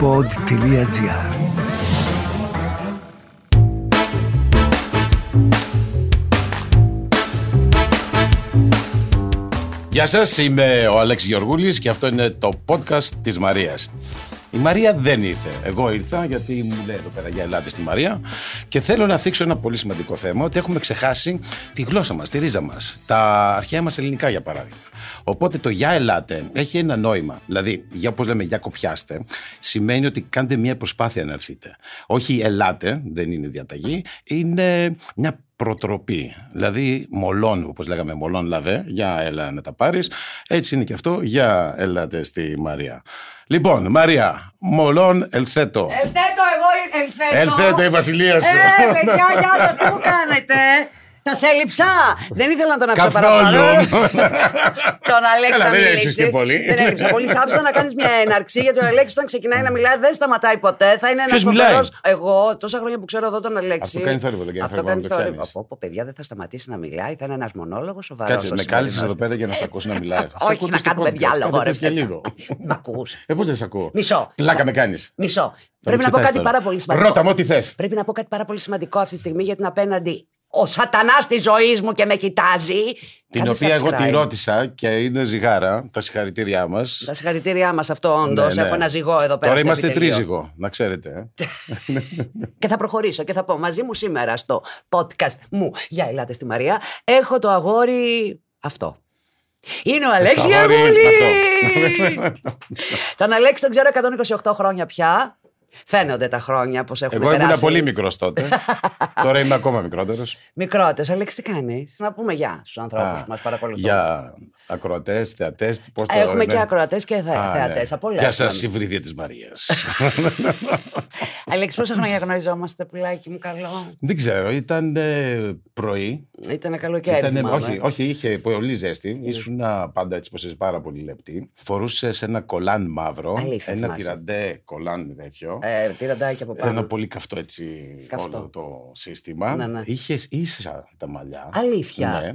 pod.gr Γεια σας, είμαι ο Αλέξης Γεωργούλης και αυτό είναι το podcast της Μαρίας. Η Μαρία δεν ήρθε. Εγώ ήρθα γιατί μου λέει εδώ πέρα για ελάτε στη Μαρία και θέλω να θίξω ένα πολύ σημαντικό θέμα ότι έχουμε ξεχάσει τη γλώσσα μας, τη ρίζα μας. Τα αρχαία μας ελληνικά για παράδειγμα. Οπότε το για ελάτε έχει ένα νόημα. Δηλαδή, για όπως λέμε, για κοπιάστε, σημαίνει ότι κάντε μια προσπάθεια να έρθετε. Όχι ελάτε, δεν είναι διαταγή, είναι μια προτροπή. Δηλαδή, μολόν, όπως λέγαμε, μολόν λαβέ, για έλα να τα πάρεις. Έτσι είναι και αυτό, για έλατε στη Μαρία. Λοιπόν, Μαρία, μολόν ελθέτω ελθέτω εγώ ελθέτω ελθέτω η βασιλείας σου. Ε, παιδιά, γεια σας, τι μου κάνετε σε έλειψα! Δεν ήθελα να τον άφησα παραπάνω. τον Αλέξη δεν έλειψε πολύ. Δεν έλειψα πολύ. Σ' άφησα να κάνεις μια έναρξη γιατί ο Αλέξης όταν ξεκινάει να μιλάει δεν σταματάει ποτέ. Θα είναι ένας φοβερός. Εγώ τόσα χρόνια που ξέρω εδώ τον Αλέξη. Αυτό κάνει θόρυβο. Αυτό κάνει θόρυβο. Από παιδιά δεν θα σταματήσει να μιλάει. Θα είναι ένας μονόλογος σοβαρό. Κάτσε με κάλυψε εδώ πέρα για να σε ακούσει να μιλάεις. Όχι, να κάνουμε διάλογο. Μ' ακούς. Ε, πώς δεν σε ακούω. Μισό. Πλάκα με κάνεις. Μισό. Πρέπει να πω κάτι πάρα πολύ σημαντικό. Ρώτα μου, τι θες. Πρέπει να πω κάτι πάρα πολύ σημαντικό αυτή τη στιγμή γιατί την απέναντι ο σατανάς της ζωής μου και με κοιτάζει. Την οποία εγώ την ρώτησα και είναι ζυγάρα. Τα συγχαρητήριά μας. Τα συγχαρητήριά μας, αυτό όντως. Ναι, ναι, Έχω ένα ζυγό εδώ πέρα. Τώρα είμαστε τρίζυγο, να ξέρετε. Ε. και θα προχωρήσω και θα πω μαζί μου σήμερα στο podcast μου για Ελάτε στη Μαρία. Έχω το αγόρι αυτό. Είναι ο ε, Αλέξη Γιαγούλη! τον Αλέξη τον ξέρω 128 χρόνια πια. Φαίνονται τα χρόνια πώ έχουμε Εγώ περάσει. Εγώ ήμουν πολύ μικρός τότε. Τώρα είμαι ακόμα μικρότερος. Μικρότερος. Αλέξη, τι κάνεις. Να πούμε γεια στους ανθρώπους που μας παρακολουθούν. Γεια. Ακροατές, θεατές. Έχουμε και ακροατές και θεατέ. Ναι. Γεια σας, η της Μαρίας. Αλέξη, πόσα χρόνια γνωριζόμαστε, πουλάκι μου, καλό. Δεν ξέρω, ήταν ε, πρωί. Ήταν καλοκαίρι. Ήτανε, όχι, όχι, είχε πολύ ζέστη. Ήσουν πάντα έτσι πως είσαι πάρα πολύ λεπτή. Φορούσε ένα κολάν μαύρο. ένα τυραντέ κολάν τέτοιο. Ε, τυραντάκι από πάνω. Ένα πολύ καυτό έτσι καυτό. όλο το σύστημα. Ναι, ναι. Είχες ίσα τα μαλλιά. Αλήθεια. Ναι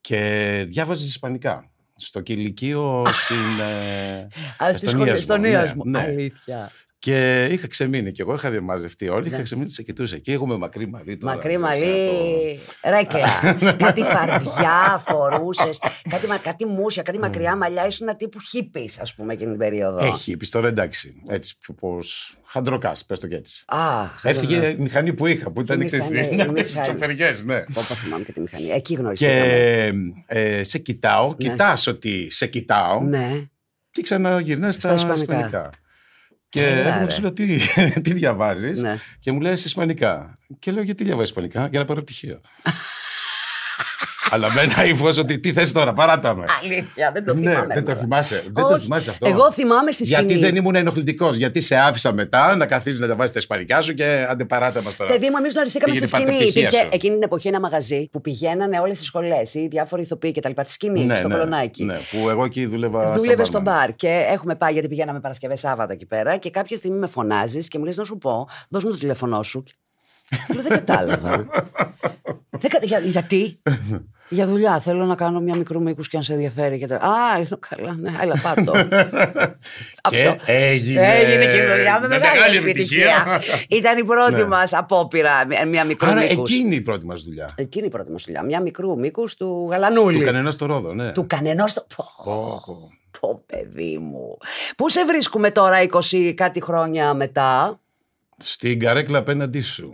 και διάβαζες Ισπανικά. Στο Κηλικείο στην ε, Α, στον Ιασμό. Στον ναι, ναι. Αλήθεια. Και είχα ξεμείνει και εγώ, είχα διαμαζευτεί όλοι, είχα ναι. ξεμείνει σε κοιτούσα εκεί. Εγώ με μακρύ μαλλί τώρα. Μακρύ μαλλί, ρέκλα. Ναι. κάτι φαρδιά φορούσες, κάτι, κάτι μουσια, κάτι μακριά μαλλιά. Ήσουν ένα τύπου χύπη, ας πούμε, εκείνη την περίοδο. Έχει είπε τώρα εντάξει. Έτσι, πώ. Χαντροκάς, πες το και έτσι. Α, Έφυγε η μηχανή που είχα, που ήταν εξαιρετική. Τι ναι, ναι. Όπω θυμάμαι και τη μηχανή. Εκεί γνώρισα. Και ε, σε κοιτάω, ναι. κοιτάς ότι σε κοιτάω. Ναι. Και ξαναγυρνάς στα, στα και μου λες λέω τι, τι διαβάζεις. Ναι. Και μου λέει Ισπανικά. Και λέω: Γιατί διαβάζεις Ισπανικά, για να πάρω πτυχίο. Αλλά με ένα ύφος ότι τι θες τώρα, παράταμε. Αλήθεια, δεν το ναι, θυμάμαι. Ναι, δεν το θυμάσαι. Δεν το θυμάσαι αυτό. Εγώ θυμάμαι στη σκηνή. Γιατί δεν ήμουν ενοχλητικός. Γιατί σε άφησα μετά να καθίσεις να διαβάσει τα ισπανικά σου και αντεπαράτα μας τώρα. Παιδί μου, εμείς γνωριστήκαμε στη σκηνή. Υπήρχε εκείνη την εποχή ένα μαγαζί που πηγαίνανε όλες τις σχολές ή διάφοροι ηθοποιοί λοιπά Της σκηνής, ναι, στο ναι, Ναι, που εγώ εκεί δούλευα. Δούλευε στο ναι. μπαρ και έχουμε πάει γιατί πηγαίναμε Παρασκευές Σάββατα εκεί πέρα και κάποια στιγμή με φωνάζεις και μου λες να σου πω, δώσ' μου το τηλέφωνό σου. Λέω δεν κατάλαβα. Δεν κα... Για... Γιατί. Για δουλειά. Θέλω να κάνω μια μικρού μήκους και αν σε ενδιαφέρει. Και Α, είναι καλά, ναι, έλα πάρ' το. Αυτό. Και έγινε. Έγινε και η δουλειά με, μεγάλη επιτυχία. Ήταν η πρώτη ναι. μας απόπειρα, μια μικρού μήκου. μήκους. εκείνη η πρώτη μας δουλειά. Εκείνη η πρώτη μας δουλειά. Μια μικρού μήκους του Γαλανούλη. Του κανένα το ρόδο, ναι. Του κανενός το. Πω, πω, παιδί μου. Πού σε βρίσκουμε τώρα 20 κάτι χρόνια μετά. Στην καρέκλα απέναντί σου.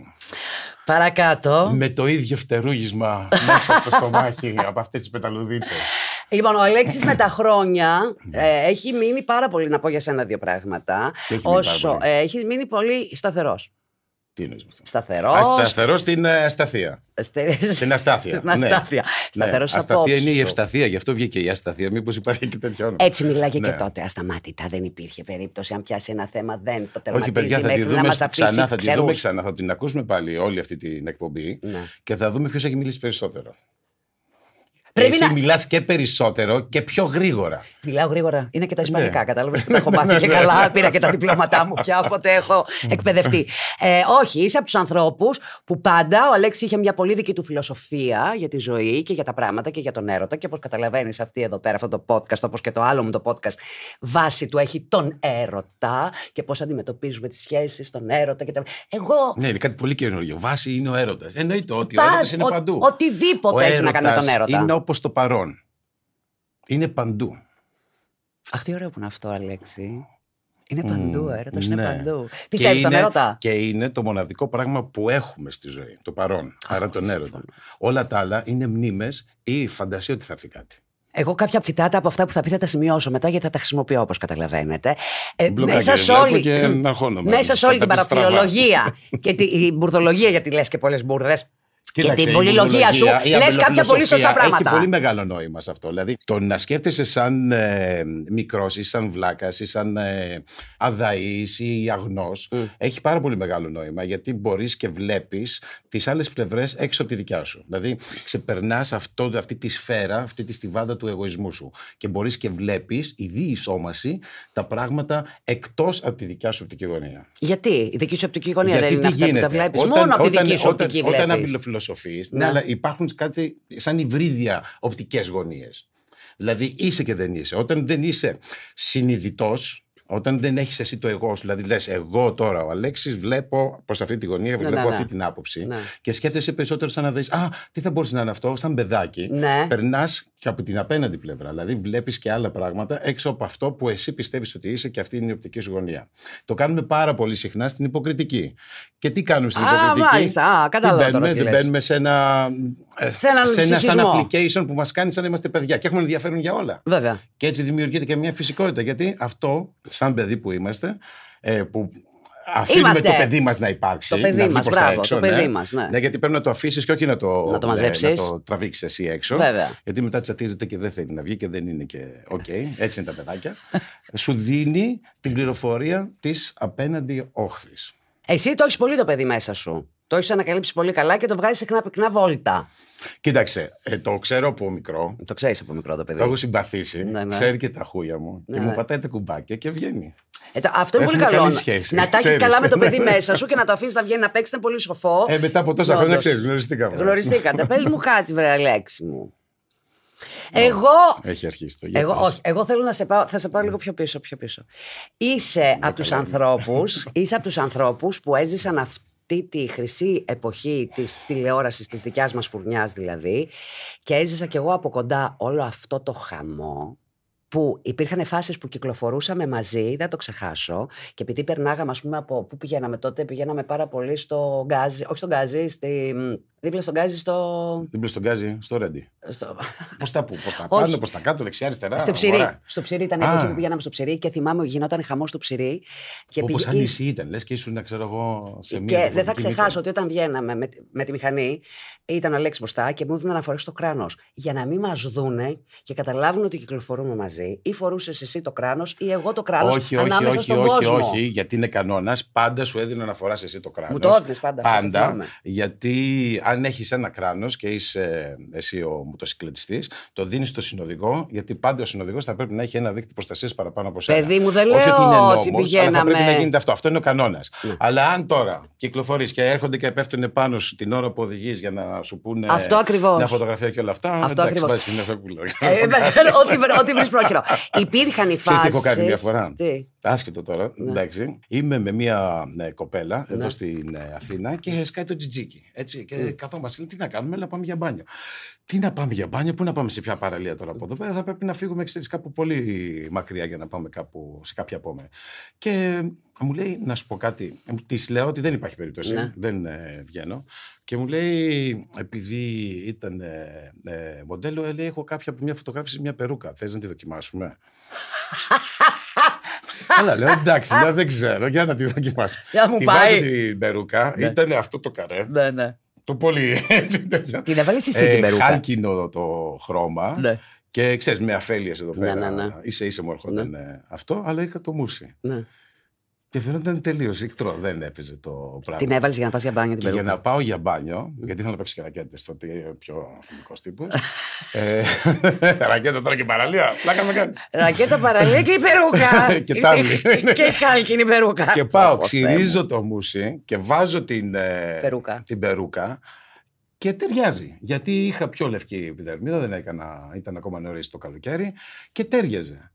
Παρακάτω. Με το ίδιο φτερούγισμα μέσα στο στομάχι από αυτές τις πεταλουδίτσες. Λοιπόν, ο Αλέξης με τα χρόνια ναι. ε, έχει μείνει πάρα πολύ να πω για σένα δύο πράγματα. Έχει όσο ε, έχει μείνει πολύ σταθερός. Τι εννοείς Σταθερό. Σταθερός στην ε, ασταθία. στην αστάθεια. Στην ναι. αστάθεια. Ναι. Σταθερός Ασταθία είναι η ευσταθία, γι' αυτό βγήκε η ασταθία. Μήπως υπάρχει και τέτοιο όνομα. Έτσι μιλάγε ναι. και τότε ασταμάτητα. Δεν υπήρχε περίπτωση. Αν πιάσει ένα θέμα, δεν το τερματίζει. Όχι, παιδιά, θα τη δούμε ξανά. Θα τη δούμε ξανά. Θα την ακούσουμε πάλι όλη αυτή την εκπομπή και θα δούμε ποιος έχει μιλήσει περισσότερο. Πρέπει Εσύ να... μιλάς και περισσότερο και πιο γρήγορα. Μιλάω γρήγορα. Είναι και τα ναι. Ισπανικά, ναι. κατάλαβε. τα έχω μάθει και ναι, ναι, καλά. Πήρα και τα διπλώματά μου πια, οπότε έχω εκπαιδευτεί. Ε, όχι, είσαι από τους ανθρώπους που πάντα ο Αλέξης είχε μια πολύ δική του φιλοσοφία για τη ζωή και για τα πράγματα και για τον έρωτα. Και όπως καταλαβαίνεις, αυτή εδώ πέρα, αυτό το podcast, όπως και το άλλο μου το podcast, βάση του έχει τον έρωτα και πώς αντιμετωπίζουμε τις σχέσεις, τον έρωτα τα. Εγώ. Ναι, είναι κάτι πολύ καινούριο. Βάση είναι ο έρωτας. Εννοείται ότι ο έρωτας είναι παντού. Ο, οτιδήποτε έχει να κάνει τον έρωτας όπως το παρόν. Είναι παντού. Αχ, τι ωραίο που είναι αυτό, Αλέξη. Είναι παντού, mm, έρωτας ναι. είναι παντού. Πιστεύει, τον έρωτα. Και είναι το μοναδικό πράγμα που έχουμε στη ζωή, το παρόν. άρα τον έρωτα. Όλα τα άλλα είναι μνήμες ή φαντασία ότι θα έρθει κάτι. Εγώ κάποια τσιτάτα από αυτά που θα πει θα τα σημειώσω μετά γιατί θα τα χρησιμοποιώ όπως καταλαβαίνετε. Ε, μέσα σε όλη, μέσα σε όλη την παραφιλολογία και την μπουρδολογία γιατί λες και πολλές μπουρδες Κοίταξε, και την πολυλογία σου, λες κάποια πολύ σωστά πράγματα. Έχει πολύ μεγάλο νόημα σε αυτό. Δηλαδή, το να σκέφτεσαι σαν ε, μικρός ή σαν βλάκας ή σαν ε, αδαής ή αγνός, mm. έχει πάρα πολύ μεγάλο νόημα γιατί μπορείς και βλέπεις τις άλλες πλευρές έξω από τη δικιά σου. Δηλαδή, ξεπερνάς αυτή τη σφαίρα, αυτή τη στιβάδα του εγωισμού σου και μπορείς και βλέπεις η διεισόμαση τα πράγματα εκτός από τη δικιά σου οπτική γωνία. Γιατί η δική σου οπτική γωνία γιατί δεν είναι που τα βλέπει, μόνο από τη δική σου οπτική γωνία ναι. αλλά υπάρχουν κάτι σαν υβρίδια οπτικές γωνίες. Δηλαδή είσαι και δεν είσαι. Όταν δεν είσαι συνειδητός, όταν δεν έχεις εσύ το εγώ σου, δηλαδή λες, εγώ τώρα ο Αλέξης βλέπω προς αυτή τη γωνία, ναι, ναι, βλέπω ναι. αυτή την άποψη και σκέφτεσαι περισσότερο σαν να δεις, Α, τι θα μπορούσε να είναι αυτό, σαν παιδάκι. Περνάς και από την απέναντι πλευρά. Δηλαδή, βλέπεις και άλλα πράγματα έξω από αυτό που εσύ πιστεύεις ότι είσαι και αυτή είναι η οπτική σου γωνία. Το κάνουμε πάρα πολύ συχνά στην υποκριτική. Και τι κάνουμε στην υποκριτική. Α, μάλιστα. Α, μπαίνουμε, σε ένα. Ε, σε ένα, σε ένα σαν application που μας κάνει σαν να είμαστε παιδιά και έχουμε ενδιαφέρον για όλα. Βέβαια. Και έτσι δημιουργείται και μια φυσικότητα. Γιατί αυτό, σαν παιδί που είμαστε, ε, που αφήνουμε το παιδί μας να υπάρξει. Το παιδί μα, μπράβο. Έξω, το παιδί ναι. μας, ναι. ναι γιατί πρέπει να το αφήσεις και όχι να το, να το, ναι, το τραβήξεις εσύ έξω. Βέβαια. Γιατί μετά τσατίζεται και δεν θέλει να βγει και δεν είναι και. Οκ, okay, έτσι είναι τα παιδάκια. Σου δίνει την πληροφορία της απέναντι όχθης. Εσύ το έχεις πολύ το παιδί μέσα σου. Το έχεις ανακαλύψει πολύ καλά και το βγάζεις συχνά πυκνά βόλτα. Κοίταξε, ε, το ξέρω από μικρό. Το ξέρεις από μικρό το παιδί. Το έχω συμπαθήσει. Ναι, ναι. Ξέρει και τα χούλια μου. Ναι, και μου ναι. πατάει τα κουμπάκια και βγαίνει. Ε, αυτό είναι πολύ καλό. να τα έχεις καλά με το παιδί ναι. μέσα σου και να το αφήνεις να βγαίνει να παίξει ήταν πολύ σοφό. Ε, μετά από τόσα χρόνια ξέρεις, γνωριστήκαμε. Γνωριστήκατε. Πες μου κάτι, βρε λέξη μου. Εγώ. Έχει αρχίσει το εγώ, όχι, εγώ θέλω να σε πάω, θα σε πάω ναι. λίγο πιο πίσω. Πιο πίσω. Είσαι από τους ανθρώπου που έζησαν αυτό αυτή τη χρυσή εποχή της τηλεόρασης της δικιάς μας φουρνιάς δηλαδή και έζησα κι εγώ από κοντά όλο αυτό το χαμό που υπήρχαν φάσεις που κυκλοφορούσαμε μαζί, δεν το ξεχάσω, και επειδή περνάγαμε, ας πούμε, από πού πηγαίναμε τότε, πηγαίναμε πάρα πολύ στο γκάζι, όχι στον γκάζι, στη, Δίπλα στον Γκάζι στο. Δίπλα στον Γκάζι στο Ρέντι. Στο... Πώς τα πού, πώς τα πάνω, πώς τα κάτω, δεξιά, αριστερά. Στο ψυρί. Μωρά. Στο ψυρί ήταν ah. εκεί που πηγαίναμε στο ψυρί και θυμάμαι στο ψυρι ηταν η εκει που πηγαιναμε Όπως πήγε... αν ήταν, λες και ήσουν, ξέρω εγώ, σε μία. Και δεν θα ξεχάσω ότι όταν βγαίναμε με, με τη μηχανή, ήταν ο Λέξ μπροστά και μου έδινε να φορέσω το κράνος. Για να μην μας δούνε και καταλάβουν ότι κυκλοφορούμε μαζί, ή φορούσες εσύ το κράνος ή εγώ το κράνος. Όχι, όχι, όχι, όχι, όχι, όχι, γιατί είναι κανόνας. Πάντα σου έδινε να φορά εσύ το κράνο. Μου το έδινες πάντα. Πάντα, γιατί αν έχεις ένα κράνος και είσαι εσύ ο μοτοσυκλετιστής, το δίνεις στο συνοδικό, γιατί πάντα ο συνοδικό θα πρέπει να έχει ένα δίκτυο προστασίας παραπάνω από σένα. Παιδί μου, δεν λέω ότι, είναι νόμος, ότι πηγαίναμε. Αλλά θα πρέπει να γίνεται αυτό. Αυτό είναι ο κανόνας. Ναι. Αλλά αν τώρα κυκλοφορείς και έρχονται και πέφτουν πάνω σου την ώρα που οδηγείς για να σου πούνε αυτό μια φωτογραφία και όλα αυτά. Αυτό ακριβώ. Ε, ό,τι βρεις πρόχειρο. Υπήρχαν οι φάσει. Τι έχω κάνει μια φορά. Άσχετο τώρα, ναι. εντάξει. Είμαι με μία ναι, κοπέλα εδώ ναι. στην ε, Αθήνα και ναι. σκάει το τζιτζίκι. Έτσι, και mm. καθόμαστε τι να κάνουμε, να πάμε για μπάνιο. Τι να πάμε για μπάνιο, πού να πάμε σε ποια παραλία τώρα από εδώ πέρα, θα πρέπει να φύγουμε ξέρεις, κάπου πολύ μακριά για να πάμε κάπου, σε κάποια πόμε Και μου λέει, να σου πω κάτι, της λέω ότι δεν υπάρχει περίπτωση, ναι. δεν ε, βγαίνω. Και μου λέει, επειδή ήταν ε, μοντέλο, λέει, έχω κάποια από μια φωτογράφηση, μια περούκα. Θες να τη δοκιμάσουμε. Αλλά λέω εντάξει, δεν ξέρω, για να τη δοκιμάσω. Για μου τη πάει. την περούκα, ναι. ήταν αυτό το καρέ. Ναι, ναι. Το πολύ έτσι. Την έβαλες εσύ ε, την περούκα. Χάλκινο το χρώμα. Ναι. Και ξέρεις, με αφέλειες εδώ ναι, πέρα. Ναι, ναι, ναι. Είσαι, είσαι μου έρχονταν ναι. ε, αυτό, αλλά είχα το μουσι. Ναι. Και φαίνονταν τελείως ικτρό. Δεν έπαιζε το πράγμα. Την έβαλες για να πας για μπάνιο την και Για να πάω για μπάνιο, γιατί ήθελα να παίξει και ρακέτες, τότε πιο αθλητικό τύπος. Ε, ρακέτα τώρα και παραλία. Πλάκα με κάνεις. Ρακέτα, παραλία και η περούκα. και η χάλκινη περούκα. Και πάω, ξυρίζω το μουσι και βάζω την ε, περούκα. Την περούκα και ταιριάζει. Γιατί είχα πιο λευκή επιδερμίδα, δεν έκανα, ήταν ακόμα νωρίς το καλοκαίρι και τέριαζε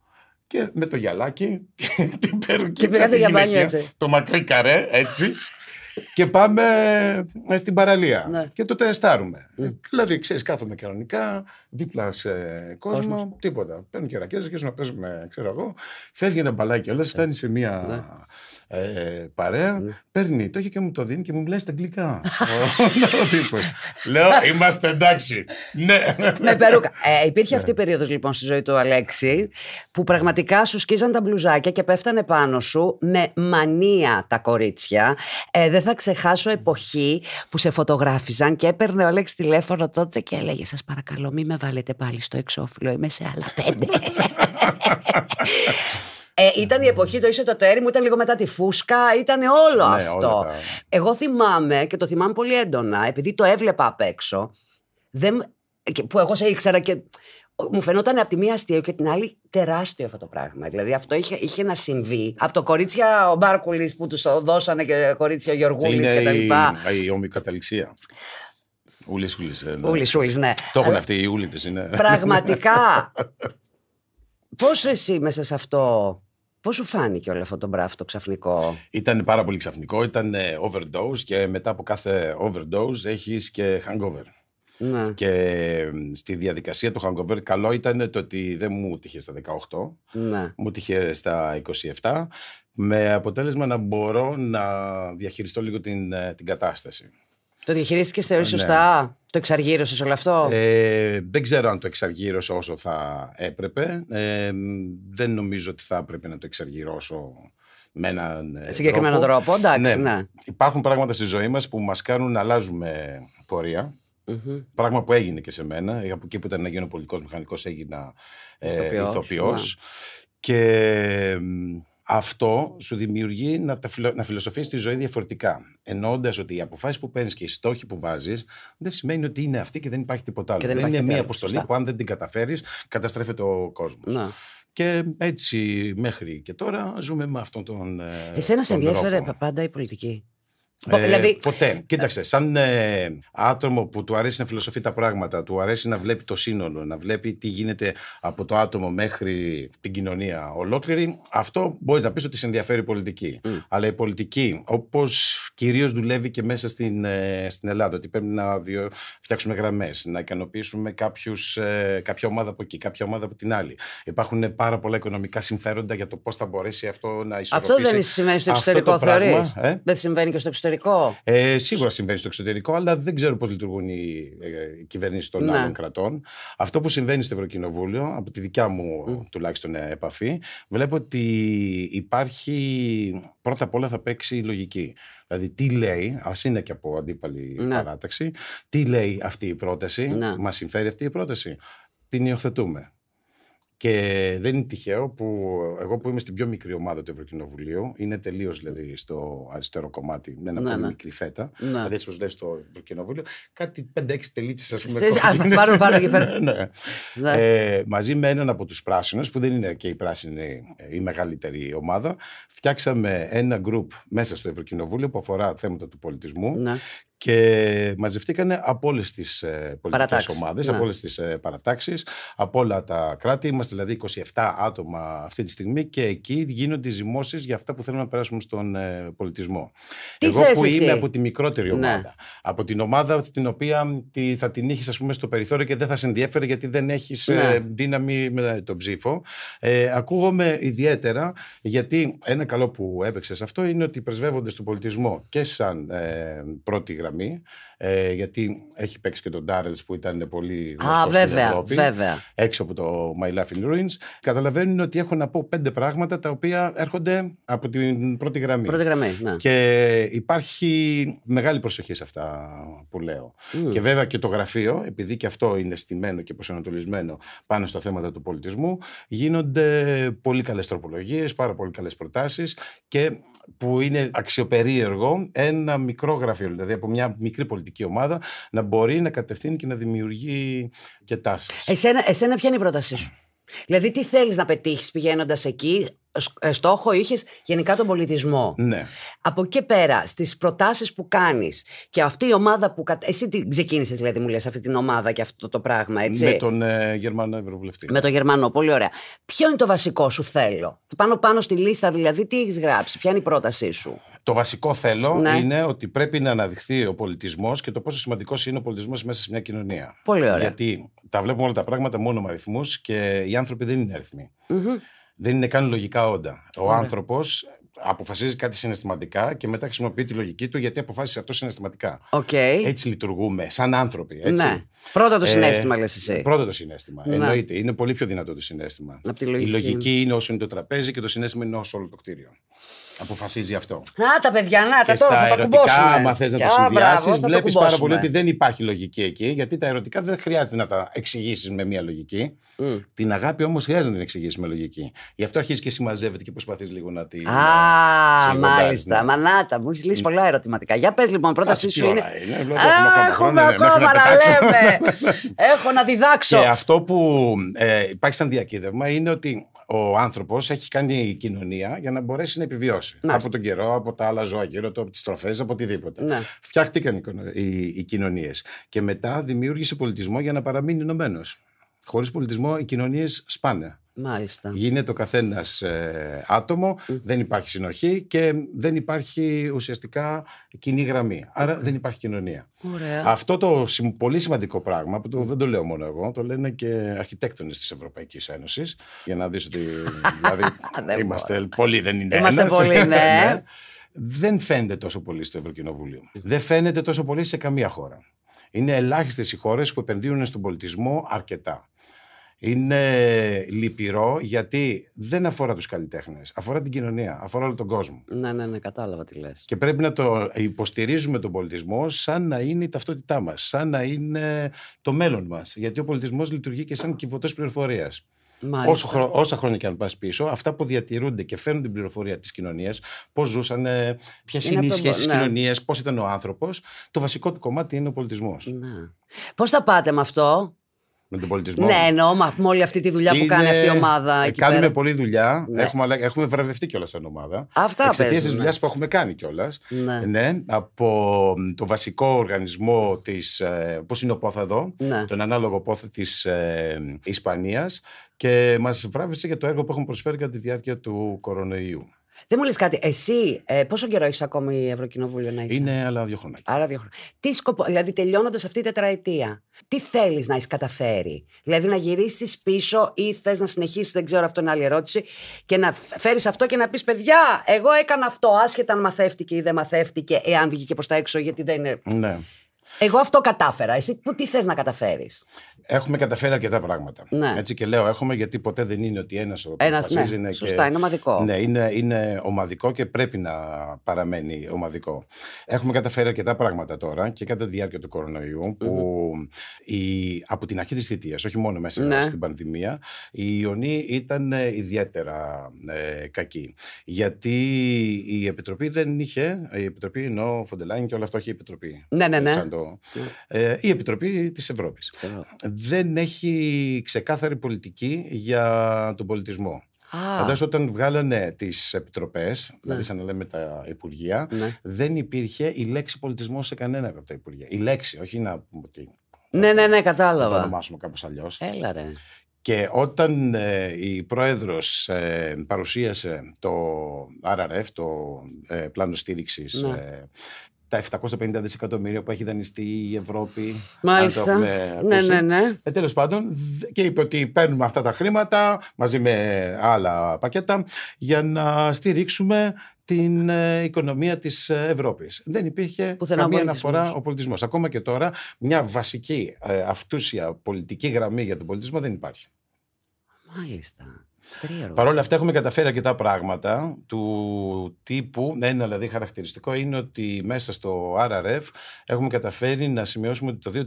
και με το γυαλάκι την περουκή το μακρύ καρέ έτσι και πάμε ε, στην παραλία ναι. και το τεστάρουμε. Ναι. Δηλαδή, ξέρεις, κάθομαι κανονικά, δίπλα σε κόσμο, τίποτα. Παίρνουν και ρακέζε και να παίζουμε, ξέρω εγώ. Φεύγει ένα μπαλάκι, αλλά φτάνει ναι. σε μία ε, παρέα, mm. παίρνει, το έχει και μου το δίνει και μου μιλάει στα αγγλικά. ο, τύπος. Λέω, είμαστε εντάξει. ναι. Με Ε, υπήρχε ναι. αυτή η περίοδος λοιπόν στη ζωή του Αλέξη που πραγματικά σου σκίζαν τα μπλουζάκια και πέφτανε πάνω σου με μανία τα κορίτσια. Ε, δεν θα ξεχάσω εποχή που σε φωτογράφιζαν και έπαιρνε ο Αλέξης τηλέφωνο τότε και έλεγε σας παρακαλώ μην με βάλετε πάλι στο εξώφυλλο, είμαι σε άλλα πέντε. Ε, ήταν η εποχή, το ίσο το τέρι μου, ήταν λίγο μετά τη φούσκα, ήταν όλο ναι, αυτό. Εγώ θυμάμαι και το θυμάμαι πολύ έντονα, επειδή το έβλεπα απ' έξω, δεν, που εγώ σε ήξερα και μου φαινόταν από τη μία αστείο και την άλλη τεράστιο αυτό το πράγμα. Δηλαδή αυτό είχε, είχε να συμβεί από το κορίτσια ο Μπάρκουλης που τους δώσανε και κορίτσια ο Γεωργούλη κτλ. Η, η ομοικαταληξία. Ούλης Ούλης. Ε, ναι. Ούλης, ναι. Το έχουν αυτοί οι Ούλητες, Πραγματικά Πόσο εσύ μέσα σε αυτό, πώς σου φάνηκε όλο αυτό το μπραφ, το ξαφνικό. Ήταν πάρα πολύ ξαφνικό, ήταν ε, overdose και μετά από κάθε overdose έχεις και hangover. Ναι. Και στη διαδικασία του hangover καλό ήταν το ότι δεν μου τύχε στα 18, ναι. μου τύχε στα 27, με αποτέλεσμα να μπορώ να διαχειριστώ λίγο την, ε, την κατάσταση. Το διαχειρίστηκες θεωρείς ναι. σωστά. Το εξαργύρωσες όλο αυτό. Ε, δεν ξέρω αν το εξαργύρωσε όσο θα έπρεπε. Ε, δεν νομίζω ότι θα έπρεπε να το εξαργυρώσω με έναν ε, συγκεκριμένο τρόπο. εντάξει, ναι. ναι. Υπάρχουν πράγματα στη ζωή μας που μας κάνουν να αλλάζουμε Πράγμα που έγινε και σε μένα. Ε, από εκεί που ήταν να γίνω πολιτικός μηχανικός, έγινα ε, ναι. Και αυτό σου δημιουργεί να, τα να φιλοσοφείς τη ζωή διαφορετικά. Εννοώντας ότι οι αποφάσεις που παίρνεις και οι στόχοι που βάζεις δεν σημαίνει ότι είναι αυτή και δεν υπάρχει τίποτα άλλο. Και δεν, δεν είναι μια αποστολή που, αν δεν την καταφέρεις, καταστρέφεται ο κόσμος. Ναι. Και έτσι μέχρι και τώρα ζούμε με αυτόν τον. Ε, Εσένα σε ενδιαφέρεται πάντα η πολιτική. Ε, δηλαδή- Ποτέ. Κοίταξε, σαν ε, άτομο που του αρέσει να φιλοσοφεί τα πράγματα, του αρέσει να βλέπει το σύνολο, να βλέπει τι γίνεται από το άτομο μέχρι την κοινωνία ολόκληρη, αυτό μπορείς να πεις ότι σε ενδιαφέρει η πολιτική. Αλλά η πολιτική, όπως κυρίως δουλεύει και μέσα στην, ε, στην Ελλάδα, ότι πρέπει να διο... φτιάξουμε γραμμές, να ικανοποιήσουμε κάποιους, ε, κάποια ομάδα από εκεί, κάποια ομάδα από την άλλη. Υπάρχουν πάρα πολλά οικονομικά συμφέροντα για το πώς θα μπορέσει αυτό να ισορροπήσει. Αυτό δεν συμβαίνει στο εξωτερικό, θεωρεί. Δεν συμβαίνει και στο εξωτερικό εξωτερικό. Ε, σίγουρα συμβαίνει στο εξωτερικό, αλλά δεν ξέρω πώς λειτουργούν οι κυβέρνηση ε, κυβερνήσεις των ναι. άλλων κρατών. Αυτό που συμβαίνει στο Ευρωκοινοβούλιο, από τη δικιά μου τουλάχιστον ε, επαφή, βλέπω ότι υπάρχει. Πρώτα απ' όλα θα παίξει η λογική. Δηλαδή, τι λέει, ας είναι και από αντίπαλη ναι. παράταξη, τι λέει αυτή η πρόταση, ναι. μας συμφέρει αυτή η πρόταση. Την υιοθετούμε. Και δεν είναι τυχαίο που εγώ που είμαι στην πιο μικρή ομάδα του Ευρωκοινοβουλίου, είναι τελείως δηλαδή στο αριστερό κομμάτι, με ένα ναι, πολύ ναι. μικρή φέτα. Ναι. Δηλαδή, όπω λέει στο Ευρωκοινοβούλιο, κάτι 5-6 τελίτσες, ας πούμε. Πάρω, πάρω και πέρα. ναι. ναι. Ε, μαζί με έναν από τους πράσινους, που δεν είναι και η πράσινη ε, η μεγαλύτερη ομάδα, φτιάξαμε ένα γκρουπ μέσα στο Ευρωκοινοβούλιο που αφορά θέματα του πολιτισμού. Ναι και μαζευτήκανε από όλες τις ε, πολιτικές ομάδες, από ναι. όλες τις ε, παρατάξεις, από όλα τα κράτη. Είμαστε δηλαδή 27 άτομα αυτή τη στιγμή και εκεί γίνονται οι ζυμώσεις για αυτά που θέλουμε να περάσουμε στον ε, πολιτισμό. Τι Εγώ που εσύ? είμαι από τη μικρότερη ναι. ομάδα. Από την ομάδα στην οποία θα την είχες, πούμε, στο περιθώριο και δεν θα σε ενδιέφερε γιατί δεν έχεις ναι. δύναμη με τον ψήφο. Ε, ακούγομαι ιδιαίτερα γιατί ένα καλό που έπαιξες αυτό είναι ότι πρεσβεύονται στον πολιτισμό και σαν ε, πρώτη γραμμή para mí, Ε, γιατί έχει παίξει και τον Ντάρελ που ήταν πολύ γνωστός στην βέβαια, Ευρώπη, βέβαια. έξω από το My Life in Ruins. Καταλαβαίνουν ότι έχω να πω πέντε πράγματα τα οποία έρχονται από την πρώτη γραμμή. Πρώτη γραμμή ναι. Και υπάρχει μεγάλη προσοχή σε αυτά που λέω. Και βέβαια και το γραφείο, επειδή και αυτό είναι στημένο και προσανατολισμένο πάνω στα θέματα του πολιτισμού, γίνονται πολύ καλές τροπολογίες, πάρα πολύ καλές προτάσεις και που είναι αξιοπερίεργο ένα μικρό γραφείο, δηλαδή από μια μικρή πολιτική ομάδα να μπορεί να κατευθύνει και να δημιουργεί και τάσεις. Εσένα, εσένα ποια είναι η πρότασή σου. Δηλαδή, τι θέλεις να πετύχεις πηγαίνοντας εκεί, ε, στόχο είχες γενικά τον πολιτισμό. Ναι. Από εκεί πέρα, στις προτάσεις που κάνεις και αυτή η ομάδα που. Εσύ την ξεκίνησες, δηλαδή, μου λες αυτή την ομάδα και αυτό το πράγμα, έτσι. Με τον ε, Γερμανό Ευρωβουλευτή. Με τον Γερμανό, πολύ ωραία. Ποιο είναι το βασικό σου θέλω, πάνω πάνω στη λίστα, δηλαδή, τι έχεις γράψει, ποια είναι η πρότασή σου. Το βασικό θέλω ναι. είναι ότι πρέπει να αναδειχθεί ο πολιτισμός και το πόσο σημαντικός είναι ο πολιτισμός μέσα σε μια κοινωνία. Πολύ ωραία. Γιατί τα βλέπουμε όλα τα πράγματα μόνο με αριθμούς και οι άνθρωποι δεν είναι Δεν είναι καν λογικά όντα. Ο άνθρωπος αποφασίζει κάτι συναισθηματικά και μετά χρησιμοποιεί τη λογική του γιατί αποφάσισε αυτό συναισθηματικά. Okay. Έτσι λειτουργούμε, σαν άνθρωποι. Έτσι. Ναι. Πρώτα το ε, συνέστημα, ε, εσύ. Πρώτα το συνέστημα. Ναι. Εννοείται. Είναι πολύ πιο δυνατό το συνέστημα. Η λογική είναι όσο είναι το τραπέζι και το συνέστημα είναι όσο όλο το κτίριο αποφασίζει αυτό. Α, τα παιδιά, να τα τώρα, θα τα κουμπώσουμε. Άμα να τα συνδυάσει, βλέπεις πάρα πολύ ότι δεν υπάρχει λογική εκεί, γιατί τα ερωτικά δεν χρειάζεται να τα εξηγήσεις με μία λογική. Mm. Την αγάπη όμως χρειάζεται να την εξηγήσεις με λογική. Γι' αυτό αρχίζεις και συμμαζεύεται και προσπαθείς λίγο να την. Α, μάλιστα. Ναι. Μανάτα, μου έχεις λύσει πολλά ερωτηματικά. Για πες λοιπόν, πρώτα σου είναι. Έχουμε ακόμα ναι, να λέμε. Έχω να διδάξω. Και αυτό που ε, υπάρχει σαν διακύδευμα είναι ότι ο άνθρωπος έχει κάνει κοινωνία για να μπορέσει να επιβιώσει από τον καιρό, από τα άλλα ζώα γύρω του, από τις τροφές, από οτιδήποτε. Ναι. Φτιάχτηκαν οι, οι κοινωνίες. Και μετά δημιούργησε πολιτισμό για να παραμείνει ενωμένος. Χωρίς πολιτισμό οι κοινωνίες σπάνε. Μάλιστα. Γίνεται ο καθένας ε, άτομο, δεν υπάρχει συνοχή και δεν υπάρχει ουσιαστικά κοινή γραμμή. Άρα δεν υπάρχει κοινωνία. Ωραία. Αυτό το πολύ σημαντικό πράγμα, που δεν το λέω μόνο εγώ, το λένε και αρχιτέκτονες της Ευρωπαϊκής Ένωσης. Για να δεις ότι. Δηλαδή, είμαστε πολλοί, δεν είναι Είμαστε ένας. πολλοί, ναι. ναι. Δεν φαίνεται τόσο πολύ στο Ευρωκοινοβούλιο. Δεν φαίνεται τόσο πολύ σε καμία χώρα. Είναι ελάχιστες οι χώρες που επενδύουν στον πολιτισμό αρκετά. Είναι λυπηρό γιατί δεν αφορά τους καλλιτέχνες. Αφορά την κοινωνία, αφορά όλο τον κόσμο. Ναι, ναι, ναι, κατάλαβα τι λες. Και πρέπει να το υποστηρίζουμε τον πολιτισμό σαν να είναι η ταυτότητά μας, σαν να είναι το μέλλον μας. Γιατί ο πολιτισμός λειτουργεί και σαν κυβωτός πληροφορίας. Όσο, όσα χρόνια και αν πας πίσω, αυτά που διατηρούνται και φέρνουν την πληροφορία της κοινωνίας, πώς ζούσαν, ε, ποιες είναι, οι σχέσεις ναι. κοινωνίας, πώς ήταν ο άνθρωπος, το βασικό του κομμάτι είναι ο πολιτισμός. Ναι. Πώς θα πάτε με αυτό, με τον πολιτισμό. Ναι, εννοώ με όλη αυτή τη δουλειά που κάνει αυτή η ομάδα. Ε, κάνουμε πέρα. πολλή δουλειά. Ναι. Έχουμε, έχουμε βραβευτεί κιόλας σαν ομάδα. Αυτά Εξαιτίας της δουλειάς που έχουμε κάνει κιόλας. Ναι. ναι. από το βασικό οργανισμό της. Ε, Πώς είναι ο Πόθαδο, ναι. τον ανάλογο πόθα της ε, Ισπανίας. Και μας βράβευσε για το έργο που έχουμε προσφέρει κατά τη διάρκεια του κορονοϊού. Δεν μου λες κάτι. Εσύ, ε, πόσο καιρό έχεις ακόμη Ευρωκοινοβούλιο να είσαι. Είναι άλλα δύο χρόνια. Άλλα δύο χρόνια. Τι σκοπό, δηλαδή τελειώνοντας αυτή η τετραετία, τι θέλεις να έχεις καταφέρει. Δηλαδή να γυρίσεις πίσω ή θες να συνεχίσεις, δεν ξέρω, αυτό είναι άλλη ερώτηση, και να φέρεις αυτό και να πεις παιδιά, εγώ έκανα αυτό, άσχετα αν μαθεύτηκε ή δεν μαθεύτηκε, εάν βγήκε προς τα έξω, γιατί δεν είναι. Ναι. Εγώ αυτό κατάφερα. Εσύ που τι θες να καταφέρεις, Έχουμε καταφέρει αρκετά πράγματα. Ναι. Έτσι και λέω έχουμε, γιατί ποτέ δεν είναι ότι ένας ναι. αποφασίζει. Ναι. Είναι Σωστά, είναι ομαδικό. Ναι, είναι, είναι ομαδικό και πρέπει να παραμένει ομαδικό. Έχουμε καταφέρει αρκετά πράγματα τώρα και κατά τη διάρκεια του κορονοϊού, που mm-hmm. η... από την αρχή της θητείας, όχι μόνο μέσα ναι. στην πανδημία, η Ιωνή ήταν ε, ιδιαίτερα ε, κακή. Γιατί η Επιτροπή δεν είχε. Η Επιτροπή ενώ Φοντελάιν και όλα αυτά είχε η Επιτροπή. Ναι, ναι, ναι. ναι. ε, η Επιτροπή της Ευρώπης δεν έχει ξεκάθαρη πολιτική για τον πολιτισμό. Φαντάζομαι όταν βγάλανε τις επιτροπές, ναι. δηλαδή σαν να λέμε τα υπουργεία, ναι. δεν υπήρχε η λέξη πολιτισμός σε κανένα από τα υπουργεία. Η λέξη, όχι να πούμε ότι. Ναι, ναι, ναι, κατάλαβα. Να το ονομάσουμε κάπως αλλιώς. Έλα ρε. Και όταν ε, η πρόεδρος ε, παρουσίασε το RRF, το ε, πλάνο στήριξης, ναι τα 750 δισεκατομμύρια που έχει δανειστεί η Ευρώπη. Μάλιστα. ναι, ναι, ναι. Ε, Τέλος πάντων, και είπε ότι παίρνουμε αυτά τα χρήματα μαζί με άλλα πακέτα για να στηρίξουμε την ε, οικονομία της ε, Ευρώπης. Δεν υπήρχε καμία αναφορά ο πολιτισμός. Ακόμα και τώρα, μια βασική ε, αυτούσια πολιτική γραμμή για τον πολιτισμό δεν υπάρχει. Μάλιστα. Παρ' όλα αυτά έχουμε καταφέρει αρκετά πράγματα του τύπου, ένα δηλαδή χαρακτηριστικό είναι ότι μέσα στο RRF έχουμε καταφέρει να σημειώσουμε ότι το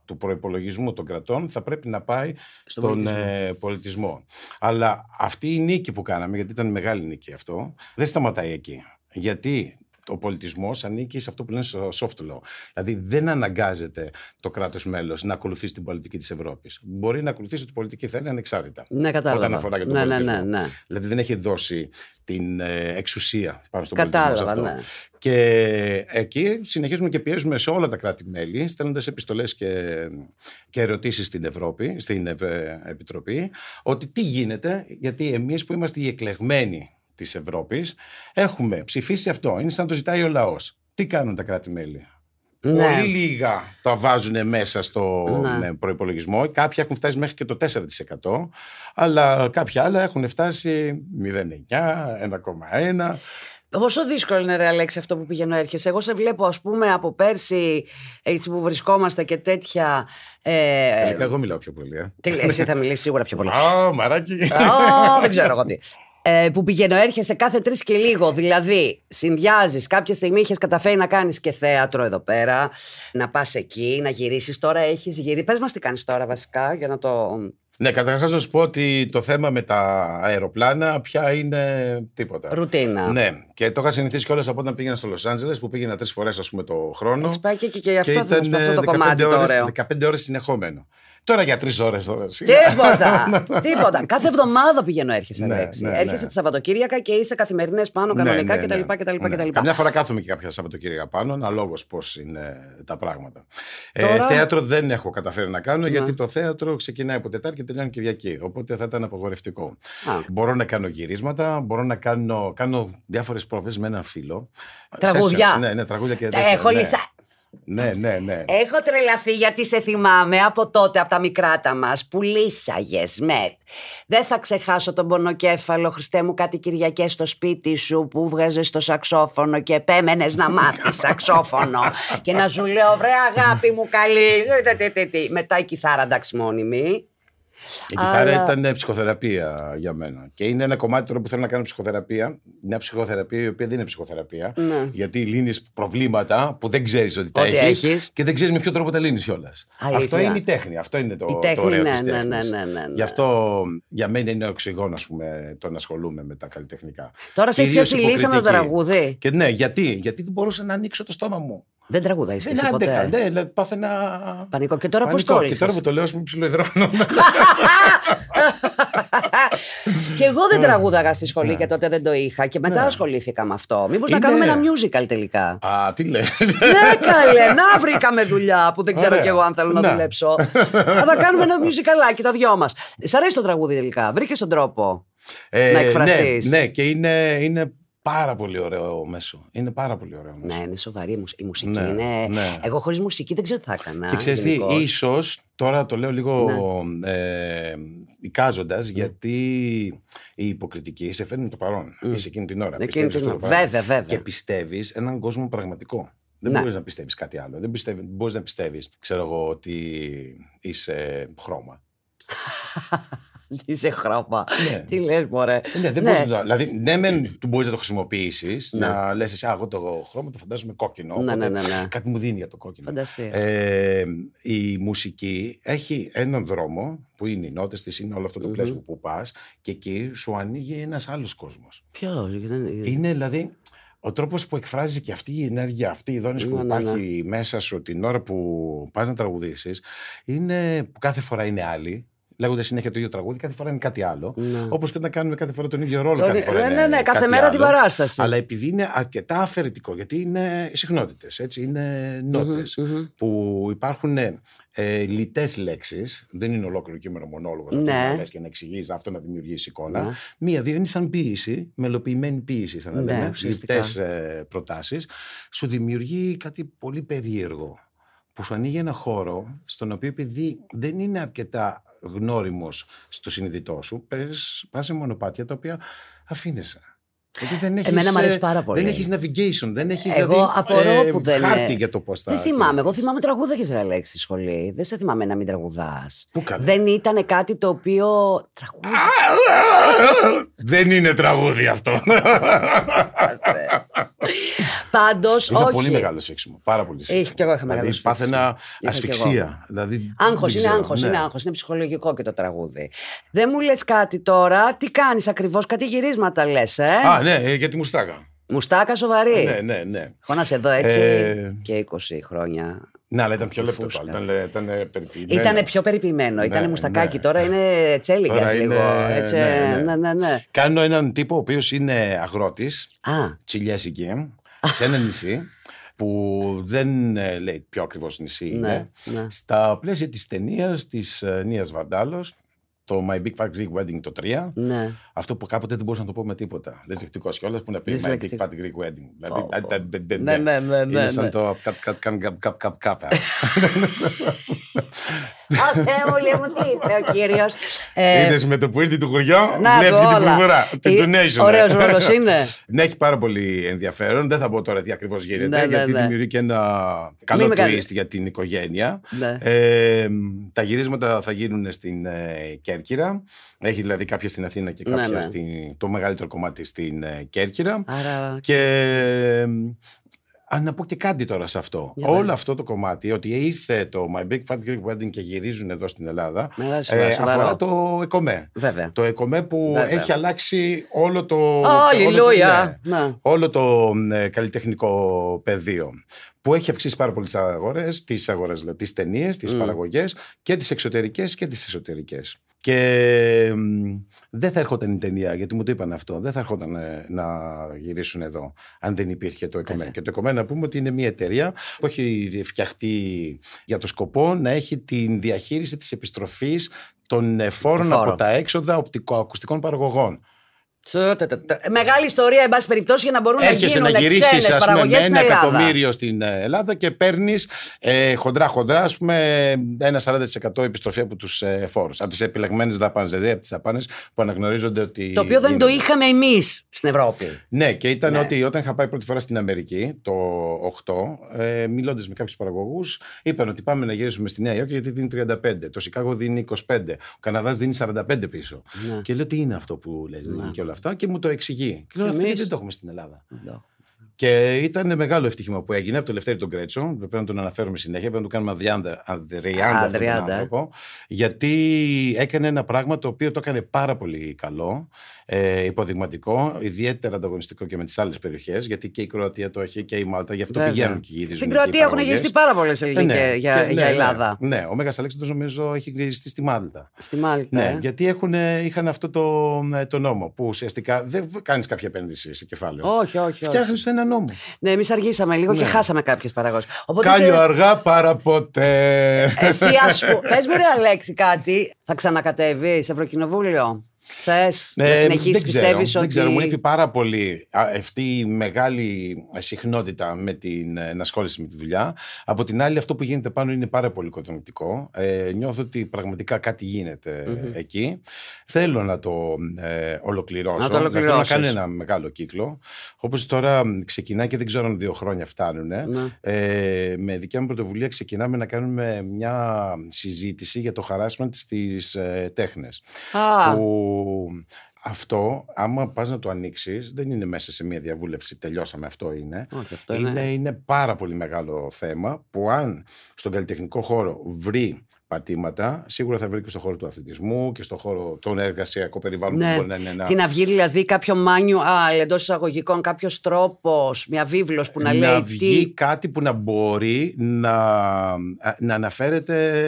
2% του προϋπολογισμού των κρατών θα πρέπει να πάει στον πολιτισμό. Ε, πολιτισμό. Αλλά αυτή η νίκη που κάναμε, γιατί ήταν μεγάλη νίκη αυτό, δεν σταματάει εκεί. Γιατί ο πολιτισμός ανήκει σε αυτό που λένε στο soft law. Δηλαδή δεν αναγκάζεται το κράτος μέλος να ακολουθήσει την πολιτική της Ευρώπης. Μπορεί να ακολουθήσει ό,τι πολιτική θέλει ανεξάρτητα. Ναι, κατάλαβα. Όταν αφορά για τον ναι, ναι πολιτισμό. Ναι, ναι, ναι. Δηλαδή δεν έχει δώσει την ε, εξουσία πάνω στον κατάλαβα, πολιτισμό. Κατάλαβα, ναι. Και ε, εκεί συνεχίζουμε και πιέζουμε σε όλα τα κράτη-μέλη, στέλνοντας επιστολές και, και ερωτήσεις στην Ευρώπη, στην ε, Επιτροπή, ότι τι γίνεται, γιατί εμείς που είμαστε οι εκλεγμένοι της Ευρώπης, έχουμε ψηφίσει αυτό. Είναι σαν να το ζητάει ο λαός. Τι κάνουν τα κράτη-μέλη. Ναι. Πολύ λίγα τα βάζουν μέσα στο ναι. προπολογισμό. Κάποια έχουν φτάσει μέχρι και το 4%. Αλλά κάποια άλλα έχουν φτάσει 0,9, 1,1. Πόσο δύσκολο είναι, ρε Αλέξη, αυτό που πηγαίνω έρχεσαι. Εγώ σε βλέπω, ας πούμε, από πέρσι, έτσι που βρισκόμαστε και τέτοια. Ε, Τελικά, εγώ μιλάω πιο πολύ. Ε. Εσύ θα μιλήσεις σίγουρα πιο πολύ. Α, μαράκι. δεν ξέρω εγώ τι ε, που πηγαίνω, έρχεσαι κάθε τρεις και λίγο. Δηλαδή, συνδυάζεις. Κάποια στιγμή είχες καταφέρει να κάνεις και θέατρο εδώ πέρα, να πας εκεί, να γυρίσεις Τώρα έχεις γυρίσει. Πες μας τι κάνεις τώρα, βασικά, για να το. Ναι, καταρχάς να σου πω ότι το θέμα με τα αεροπλάνα πια είναι τίποτα. Ρουτίνα. Ναι, και το είχα συνηθίσει κιόλας από όταν πήγαινα στο Λος Άντζελες που πήγαινα τρεις φορές το χρόνο. Έχεις πάει και, και, και αυτό, ε, το κομμάτι. Ώρες, το 15 ώρες συνεχόμενο. Τώρα για τρεις ώρες τώρα. Τίποτα. Ναι, ναι, ναι. τίποτα. Κάθε εβδομάδα πηγαίνω έρχεσαι. Ναι, ναι, έρχεσαι τη Σαββατοκύριακα και είσαι καθημερινές πάνω κανονικά ναι, ναι, κτλ. Ναι. Καμιά φορά κάθομαι και κάποια Σαββατοκύριακα πάνω, αναλόγως πώς είναι τα πράγματα. Ε, τώρα... Ε, θέατρο δεν έχω καταφέρει να κάνω γιατί το θέατρο ξεκινάει από Τετάρτη και τελειώνει Κυριακή. Οπότε θα ήταν απογορευτικό. Α. Μπορώ να κάνω γυρίσματα, μπορώ να κάνω, κάνω διάφορες πρόβες με έναν φίλο. Τραγουδιά. Ναι, ναι, τραγούδια και δεν. έχω ναι, ναι, ναι. Έχω τρελαθεί γιατί σε θυμάμαι από τότε, από τα μικράτα μας, που λύσαγες με. Δεν θα ξεχάσω τον πονοκέφαλο, Χριστέ μου, κάτι Κυριακές στο σπίτι σου που βγάζες το σαξόφωνο και επέμενες να μάθεις σαξόφωνο. και να σου λέω, βρε αγάπη μου, καλή. Ε, Μετά η κιθάρα εντάξει μόνιμη. Η κιθάρα Αλλά... ήταν ψυχοθεραπεία για μένα. Και είναι ένα κομμάτι τώρα που θέλω να κάνω ψυχοθεραπεία. Μια ψυχοθεραπεία η οποία δεν είναι ψυχοθεραπεία. Ναι. Γιατί λύνεις προβλήματα που δεν ξέρεις ότι τα έχει και δεν ξέρεις με ποιο τρόπο τα λύνεις κιόλας. Αυτό είναι η τέχνη. Αυτό είναι το, τέχνη, το ωραίο ναι, ναι, ναι, Γι' αυτό για μένα είναι ο οξυγόνο το να ασχολούμαι με τα καλλιτεχνικά. Τώρα σε έχει πιάσει με το τραγούδι. Και ναι, γιατί, γιατί δεν μπορούσα να ανοίξω το στόμα μου. Δεν τραγουδάει και εσύ ε, ναι, ποτέ. Άντεχα, ναι, πάθαινα. Πανικό. Και τώρα πώς το Και τώρα που το λέω, μου ψιλοειδρώνω. και εγώ δεν ε. τραγούδαγα στη σχολή ναι. και τότε δεν το είχα. Και μετά ναι. ασχολήθηκα με αυτό. Μήπως να κάνουμε ένα musical τελικά. Α, τι λες. Ναι, καλέ, να βρήκαμε δουλειά που δεν ξέρω κι εγώ αν θέλω να δουλέψω. Θα κάνουμε ένα και τα δυο μας. Σ' αρέσει το τραγούδι τελικά. Βρήκες τον τρόπο. Ε, να εκφραστείς. Ναι, και είναι πάρα πολύ ωραίο μέσο. Είναι πάρα πολύ ωραίο μέσο. Ναι, είναι σοβαρή η μουσική. Ναι, είναι... Ναι. Εγώ χωρίς μουσική δεν ξέρω τι θα έκανα. Και ξέρεις τι, ίσως τώρα το λέω λίγο ναι. Ε, ναι. γιατί η υποκριτική σε φέρνει το παρόν. Mm. Είσαι εκείνη την ώρα. Εκείνη την Βέβαια, βέβαια. Και πιστεύεις έναν κόσμο πραγματικό. Δεν ναι. μπορείς να πιστεύεις κάτι άλλο. Δεν μπορείς να πιστεύεις, ξέρω εγώ, ότι είσαι χρώμα. Είσαι χρώμα. Ναι. Τι λες, Μωρέ. Ναι, δεν ναι. Μπορείς να, δηλαδή, ναι, μεν του μπορείς να το χρησιμοποιήσεις, ναι. να λες εσύ, εγώ το χρώμα το φαντάζομαι κόκκινο. Ναι, ναι, ναι, ναι, ναι. Κάτι μου δίνει για το κόκκινο. Ε, η μουσική έχει έναν δρόμο που είναι οι νότες της, είναι όλο αυτό το mm-hmm. πλαίσιο που πας και εκεί σου ανοίγει ένας άλλος κόσμος. Ποιος, Είναι δηλαδή ο τρόπος που εκφράζει και αυτή η ενέργεια, αυτή η δόνηση ναι, που ναι, υπάρχει ναι, μέσα σου την ώρα που πας να τραγουδήσεις, είναι που κάθε φορά είναι άλλη λέγονται συνέχεια το ίδιο τραγούδι, κάθε φορά είναι κάτι άλλο. Ναι. Όπως και όταν κάνουμε κάθε φορά τον ίδιο ρόλο. Κάθε φορά ναι, ναι, ναι, κάθε μέρα την παράσταση. Αλλά επειδή είναι αρκετά αφαιρετικό, γιατί είναι συχνότητες, έτσι, που υπάρχουν ε, ε λιτές λέξεις. Δεν είναι ολόκληρο κείμενο μονόλογος ναι. να και να εξηγείς αυτό να δημιουργήσει εικόνα. Ναι. Μία-δύο είναι σαν ποιήση, μελοποιημένη ποιήση, σαν να ναι, λέμε. Ναι, ε, προτάσεις. Σου δημιουργεί κάτι πολύ περίεργο που σου ανοίγει ένα χώρο στον οποίο επειδή δεν είναι αρκετά γνώριμος στο συνειδητό σου, πες, σε μονοπάτια τα οποία αφήνεσαι. Γιατί δεν έχεις, Εμένα μου αρέσει ε, πάρα πολύ. Δεν έχεις navigation, δεν έχεις εγώ δηλαδή, απορώ ε, που δεν χάρτη για το πώς θα. Δεν θυμάμαι. Εγώ θυμάμαι τραγούδα και Ισραηλέξ στη σχολή. Δεν σε θυμάμαι να μην τραγουδάς. Πού καλά. Δεν ήταν κάτι το οποίο. Τραγούδι. δεν είναι τραγούδι αυτό. Πάντω. όχι. πολύ μεγάλο σφίξιμο. Πάρα πολύ σφίξιμο. Είχα και εγώ είχα μεγάλο δηλαδή, σφίξιμο. Πάθαινα ασφιξία. Δηλαδή, άγχος, είναι άγχο. Ναι. Είναι άγχος, είναι ψυχολογικό και το τραγούδι. Δεν μου λες κάτι τώρα. Τι κάνεις ακριβώς, κάτι γυρίσματα λες. Ε? Α, ναι, ε, για τη μουστάκα. Μουστάκα σοβαρή. Ναι, ναι, ναι. Έχω να σε δω έτσι ε, και 20 χρόνια. Ναι, αλλά ήταν πιο λεπτό. Ήταν, ήταν, πιο περιποιημένο. ήταν ναι, μουστακάκι. Ναι. Τώρα είναι τσέλιγκα λίγο. Έτσι, ναι, ναι, ναι, ναι, Κάνω έναν τύπο ο οποίος είναι αγρότης. Τσιλιά εκεί. Σε ένα νησί που δεν ε, λέει πιο ακριβώς νησί είναι. Στα πλαίσια της ταινίας της ε, Νίας Βαντάλος το My Big Fat Greek Wedding το 3. Ναι. Αυτό που κάποτε δεν μπορούσα να το πω με τίποτα. Δυσλεκτικός κιόλας που να πει My Big Fat Greek Wedding. Δηλαδή. Ναι, ναι, ναι. Είναι ναι, σαν ναι. το καπ καπ καπ καπ καπ. Θεέ μου, μου τι είπε ο κύριος. Ε, Είδες με το που ήρθε του χωριό, βλέπει την κουβουρά. Την donation. Ωραίος ε. ρόλος είναι. Ναι, έχει πάρα πολύ ενδιαφέρον. Δεν θα πω τώρα τι ακριβώς γίνεται, ναι, γιατί δημιουργεί και ένα καλό twist για την οικογένεια. Ε, τα γυρίσματα θα γίνουν στην Κέρια Κέρκυρα. Έχει δηλαδή κάποια στην Αθήνα και ναι, κάποια ναι, το μεγαλύτερο κομμάτι στην ε, Κέρκυρα. Και αν να πω και κάτι τώρα σε αυτό. Όλο αυτό το κομμάτι, ότι ήρθε το My Big Fat Greek Wedding και γυρίζουν εδώ στην Ελλάδα, ε, αφορά το ΕΚΟΜΕ. Βέβαια. Το ΕΚΟΜΕ που έχει αλλάξει όλο το, όλο το, όλο το ναι. ε, καλλιτεχνικό πεδίο που έχει αυξήσει πάρα πολύ τις αγορές, τις αγορές, δηλαδή τις ταινίες, τις mm. παραγωγές και τις εξωτερικές και τις εσωτερικές. Και δεν θα έρχονταν η ταινία, γιατί μου το είπαν αυτό. Δεν θα έρχονταν ε, να γυρίσουν εδώ, αν δεν υπήρχε το Εκομέν. Και το Εκομέν, να πούμε ότι είναι μια εταιρεία που έχει φτιαχτεί για το σκοπό να έχει την διαχείριση της επιστροφής των ε, φόρων από τα έξοδα οπτικοακουστικών παραγωγών. Μεγάλη ιστορία, εν πάση περιπτώσει, για να μπορούν να γίνουν ξένε παραγωγέ στην Ελλάδα. ένα εκατομμύριο στην ε, Ελλάδα και παίρνεις ε, χοντρά-χοντρά, ας πούμε, ένα 40% επιστροφή από τους ε, φόρους. Από τις επιλεγμένες δαπάνες, δηλαδή από τις δαπάνες που αναγνωρίζονται ότι. Το οποίο δεν το είχαμε εμείς στην Ευρώπη. Ναι, και ήταν ναι. ότι όταν είχα πάει πρώτη φορά στην Αμερική το 8, ε, μιλώντας με κάποιους παραγωγούς, είπαν ότι πάμε να γυρίσουμε στη Νέα Υόρκη γιατί δίνει 35. Το Σικάγο δίνει 25. Ο Καναδάς δίνει 45 πίσω. Ναι. Και λέω τι είναι αυτό που λες, ναι όλα αυτά και μου το εξηγεί. Και λέω Εμείς... δεν το έχουμε στην Ελλάδα. No. Ναι. Και ήταν μεγάλο ευτύχημα που έγινε από το Λευτέρη τον Κρέτσο. Πρέπει να τον αναφέρουμε συνέχεια, πρέπει να του κάνουμε αδριάντα. Αδριάντα, αδριάντα. γιατί έκανε ένα πράγμα το οποίο το έκανε πάρα πολύ καλό ε, υποδειγματικό, ιδιαίτερα ανταγωνιστικό και με τις άλλες περιοχές, γιατί και η Κροατία το έχει και η Μάλτα, γι' αυτό Βέβαια. πηγαίνουν και γυρίζουν. Στην Κροατία έχουν γυριστεί πάρα πολλές ελληνικέ ναι, για, ναι, για ναι, ναι. Ελλάδα. Ναι, ναι. ο Μέγας Αλέξανδρο νομίζω έχει γυριστεί στη Μάλτα. Στη Μάλτα. Ναι, ε? γιατί έχουν, είχαν αυτό το, ε, το νόμο που ουσιαστικά δεν κάνεις κάποια επένδυση σε κεφάλαιο. Όχι, όχι. όχι. Φτιάχνεις ένα νόμο. Ναι, εμείς αργήσαμε λίγο και ναι. χάσαμε κάποιες παραγωγές. Κάλιο ξέρω... αργά παρά ποτέ. Ε, εσύ α πούμε, πες μου, Αλέξη, κάτι. Θα ξανακατεύει σε Ευρωκοινοβούλιο. Θες να ε, συνεχίσεις, πιστεύει ότι. Δεν ξέρω, μου λείπει πάρα πολύ αυτή η μεγάλη συχνότητα με την ε, ενασχόληση με τη δουλειά. Από την άλλη, αυτό που γίνεται πάνω είναι πάρα πολύ οικοδομητικό. Ε, νιώθω ότι πραγματικά κάτι εκεί. Θέλω να το ε, ολοκληρώσω. Να το ολοκληρώσω. Να κάνω ένα μεγάλο κύκλο. Όπως τώρα ξεκινάει και δεν ξέρω αν δύο χρόνια φτάνουν. Ναι. Ε. με δικιά μου πρωτοβουλία ξεκινάμε να κάνουμε μια συζήτηση για το χαράσμα τη ε, τέχνες. Που αυτό, άμα πας να το ανοίξεις, δεν είναι μέσα σε μια διαβούλευση. Τελειώσαμε, αυτό είναι. είναι. είναι. είναι πάρα πολύ μεγάλο θέμα που αν στον καλλιτεχνικό χώρο βρει πατήματα. Σίγουρα θα βρει και στον χώρο του αθλητισμού και στον χώρο των εργασιακών περιβάλλοντων ναι. που μπορεί να είναι ένα. Τι να βγει δηλαδή κάποιο manual εντός εισαγωγικών, κάποιος τρόπος, μια βίβλος που να, να λέει. Να βγει τι... κάτι που να μπορεί να, να αναφέρεται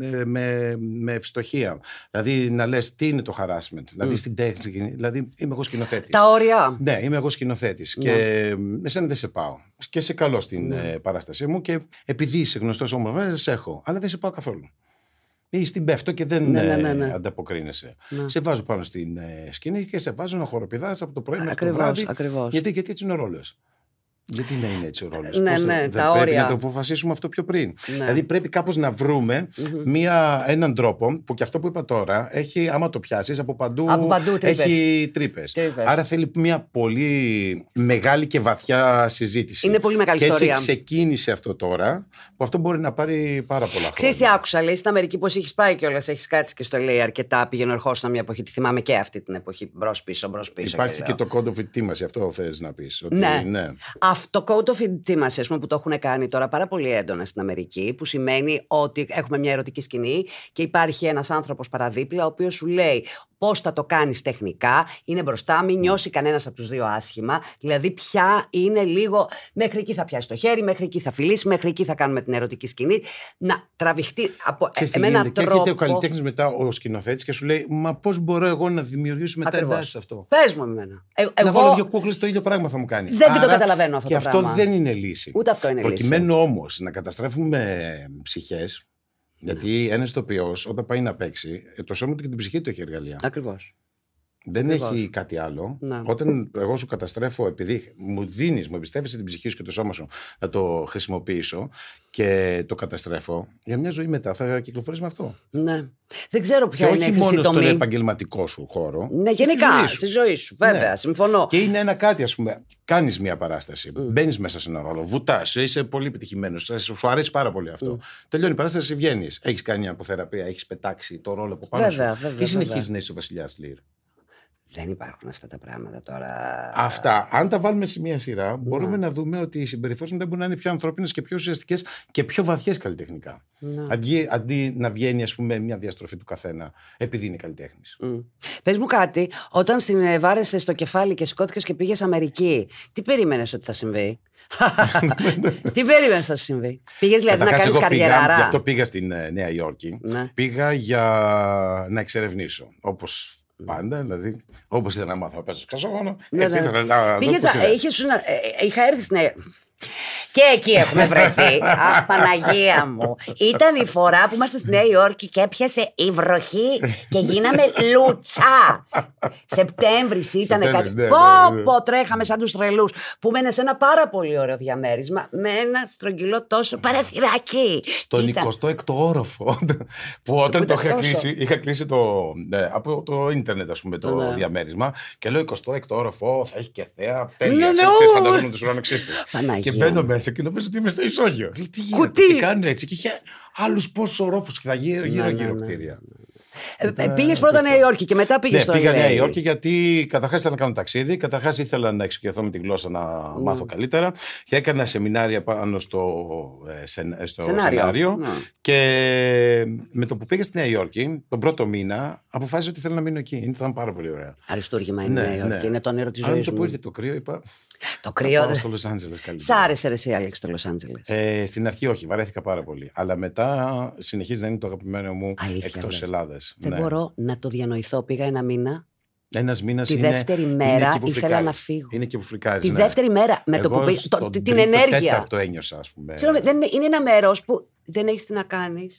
ε, με, με ευστοχία. Δηλαδή να λες τι είναι το harassment, δηλαδή mm. στην τέχνη. Δηλαδή είμαι εγώ σκηνοθέτης. Τα όρια. Ναι, είμαι εγώ σκηνοθέτης. Ναι. Και ε, εσένα δεν σε πάω και σε καλό στην ναι. ε, παράστασή μου και επειδή είσαι γνωστός δεν σε έχω. Αλλά δεν σε πάω καθόλου. Ή στην πέφτω και δεν ναι, ναι, ε, ανταποκρίνεσαι. Σε βάζω πάνω στην ε, σκηνή και σε βάζω να χοροπηδάς από το πρωί μέχρι το βράδυ. Γιατί, γιατί έτσι είναι ο ρόλος. Γιατί να είναι έτσι ο ρόλος. Ναι, ναι να το αποφασίσουμε αυτό πιο πριν. Ναι. Δηλαδή πρέπει κάπως να βρουμε μία, έναν τρόπο που και αυτό που είπα τώρα έχει, άμα το πιάσεις από παντού, από τρύπες. έχει τρύπες. Άρα θέλει μία πολύ μεγάλη και βαθιά συζήτηση. Είναι πολύ μεγάλη και ιστορία. Έτσι ξεκίνησε αυτό τώρα, που αυτό μπορεί να πάρει πάρα πολλά χρόνια. Ξέρετε, άκουσα, λέει στην Αμερική πώς έχεις πάει κιόλας, έχεις κάτσει και στο λέει αρκετά ορχό να μια εποχή. Τη θυμάμαι και αυτή την εποχή μπρος πίσω, Υπάρχει και, και το κόντο τίμαση, αυτό θες να πεις. Ναι. ναι αυτό code of intimacy που το έχουν κάνει τώρα πάρα πολύ έντονα στην Αμερική, που σημαίνει ότι έχουμε μια ερωτική σκηνή και υπάρχει ένας άνθρωπος παραδίπλα, ο οποίος σου λέει Πώς θα το κάνεις τεχνικά, είναι μπροστά, μην ναι. νιώσει κανένας από τους δύο άσχημα. Δηλαδή, πια είναι λίγο. Μέχρι εκεί θα πιάσει το χέρι, μέχρι εκεί θα φιλήσει, μέχρι εκεί θα κάνουμε την ερωτική σκηνή. Να τραβηχτεί από εμένα τρόπο. Και έρχεται ο καλλιτέχνης μετά, ο σκηνοθέτης, και σου λέει: Μα πώς μπορώ εγώ να δημιουργήσω μετά εντάσεις αυτό. Πες μου εμένα. Ε, να βάλω δύο κούκλες, το ίδιο πράγμα θα μου κάνει. Δεν το καταλαβαίνω αυτό. Και το αυτό δεν είναι λύση. Ούτε αυτό είναι λύση. Προκειμένου όμως να καταστρέφουμε ψυχές, γιατί ένα ηθοποιός, όταν πάει να παίξει, ε, το σώμα του και την ψυχή του έχει εργαλεία. Ακριβώς. Δεν έχει κάτι άλλο. Ναι. Όταν εγώ σου καταστρέφω, επειδή μου δίνεις, μου εμπιστεύεσαι την ψυχή σου και το σώμα σου να το χρησιμοποιήσω και το καταστρέφω, για μια ζωή μετά θα κυκλοφορείς με αυτό. Ναι. Δεν ξέρω ποια και είναι η χρυσή τομή. Στον επαγγελματικό σου χώρο. Ναι, γενικά στη ζωή σου. Ναι. βέβαια, συμφωνώ. Και είναι ένα κάτι, ας πούμε. Κάνεις μια παράσταση. Mm. Μπαίνεις μέσα σε ένα ρόλο. Βουτάς. Είσαι πολύ επιτυχημένος. Σου αρέσει πάρα πολύ αυτό. Mm. Τελειώνει η παράσταση, βγαίνεις. Έχεις κάνει αποθεραπεία, έχεις πετάξει το ρόλο από πάνω βέβαια, Βέβαια, και συνεχίζεις να είσαι ο Βασιλιάς λίρ. Δεν υπάρχουν αυτά τα πράγματα τώρα. Αυτά. Αν τα βάλουμε σε μία σειρά, ναι. μπορούμε να, δούμε ότι οι συμπεριφορές δεν μπορούν να είναι πιο ανθρώπινες και πιο ουσιαστικές και πιο βαθιές καλλιτεχνικά. Ναι. Αντί, αντί να βγαίνει, ας πούμε, μια διαστροφή του καθένα επειδή είναι καλλιτέχνης. Mm. Πες μου κάτι, όταν ε, βάρεσες στο κεφάλι και σηκώθηκες και πήγες Αμερική, τι περίμενες ότι θα συμβεί. Τι περίμενες να συμβεί. Πήγες δηλαδή να κάνει καριέρα. Γι' αυτό πήγα στην ε, Νέα Υόρκη. Ναι. Πήγα για να εξερευνήσω. Όπως ναι. Πάντα, δηλαδή. Όπως ήταν να μάθω να παίζω σκασόφωνο, ναι, έτσι ναι. ήταν να. Ε, ε, είχα έρθει ναι. Και εκεί έχουμε βρεθεί. Αχ, Παναγία μου. Ήταν η φορά που είμαστε στη Νέα Υόρκη και έπιασε η βροχή και γίναμε λουτσά. Σεπτέμβρη ήταν κάτι. Ναι, ναι, Πόπο ναι. τρέχαμε σαν τους τρελούς. Που μένε σε ένα πάρα πολύ ωραίο διαμέρισμα με ένα στρογγυλό τόσο παραθυράκι. Στον 26ο όροφο. Που όταν το είχα κλείσει, είχα κλείσει το. από το ίντερνετ, ας πούμε, το διαμέρισμα. Και λέω 26ο όροφο, θα έχει και θέα. Τέλεια. φαντάζομαι του σου Και μπαίνω μέσα κάτσα και νομίζω ότι είμαι στο ισόγειο. Τι γίνεται, τι έτσι. Και είχε άλλους πόσο ρόφους και θα γύρω-γύρω κτίρια. Πήγε πρώτα Νέα Υόρκη και μετά πήγες ναι, στο Πήγα Νέα Υόρκη γιατί καταρχάς ήθελα να κάνω ταξίδι, καταρχάς ήθελα να εξοικειωθώ με τη γλώσσα να μάθω καλύτερα και έκανα σεμινάρια πάνω στο, ε, ε, στο σενάριο. Ναι. Και με το που πήγα στη Νέα Υόρκη, τον πρώτο μήνα, αποφάσισα ότι θέλω να μείνω εκεί. Ήταν πάρα πολύ ωραία. Αριστούργημα ναι, η Νέα Υόρκη, ναι. είναι το νερό τη ζωή. Αν το που ήρθε το κρύο, είπα. Το κρύο. στο Λο Άντζελε καλύτερα. Σ' άρεσε εσύ, Άλεξ, το Λο Άντζελε. στην αρχή όχι, βαρέθηκα πάρα πολύ. Αλλά μετά συνεχίζει να είναι το αγαπημένο μου εκτό Ελλάδας. Δεν ναι. μπορώ να το διανοηθώ. Πήγα ένα μήνα ένας μήνας Τη είναι, δεύτερη μέρα είναι ήθελα να φύγω. Είναι και που φρικάζει. Τη ναι. δεύτερη μέρα με το που πει. Το, την ενέργεια. τέταρτο ένιωσα, ας πούμε. Συγγνώμη, δεν, είναι ένα μέρος που δεν έχεις τι να κάνεις.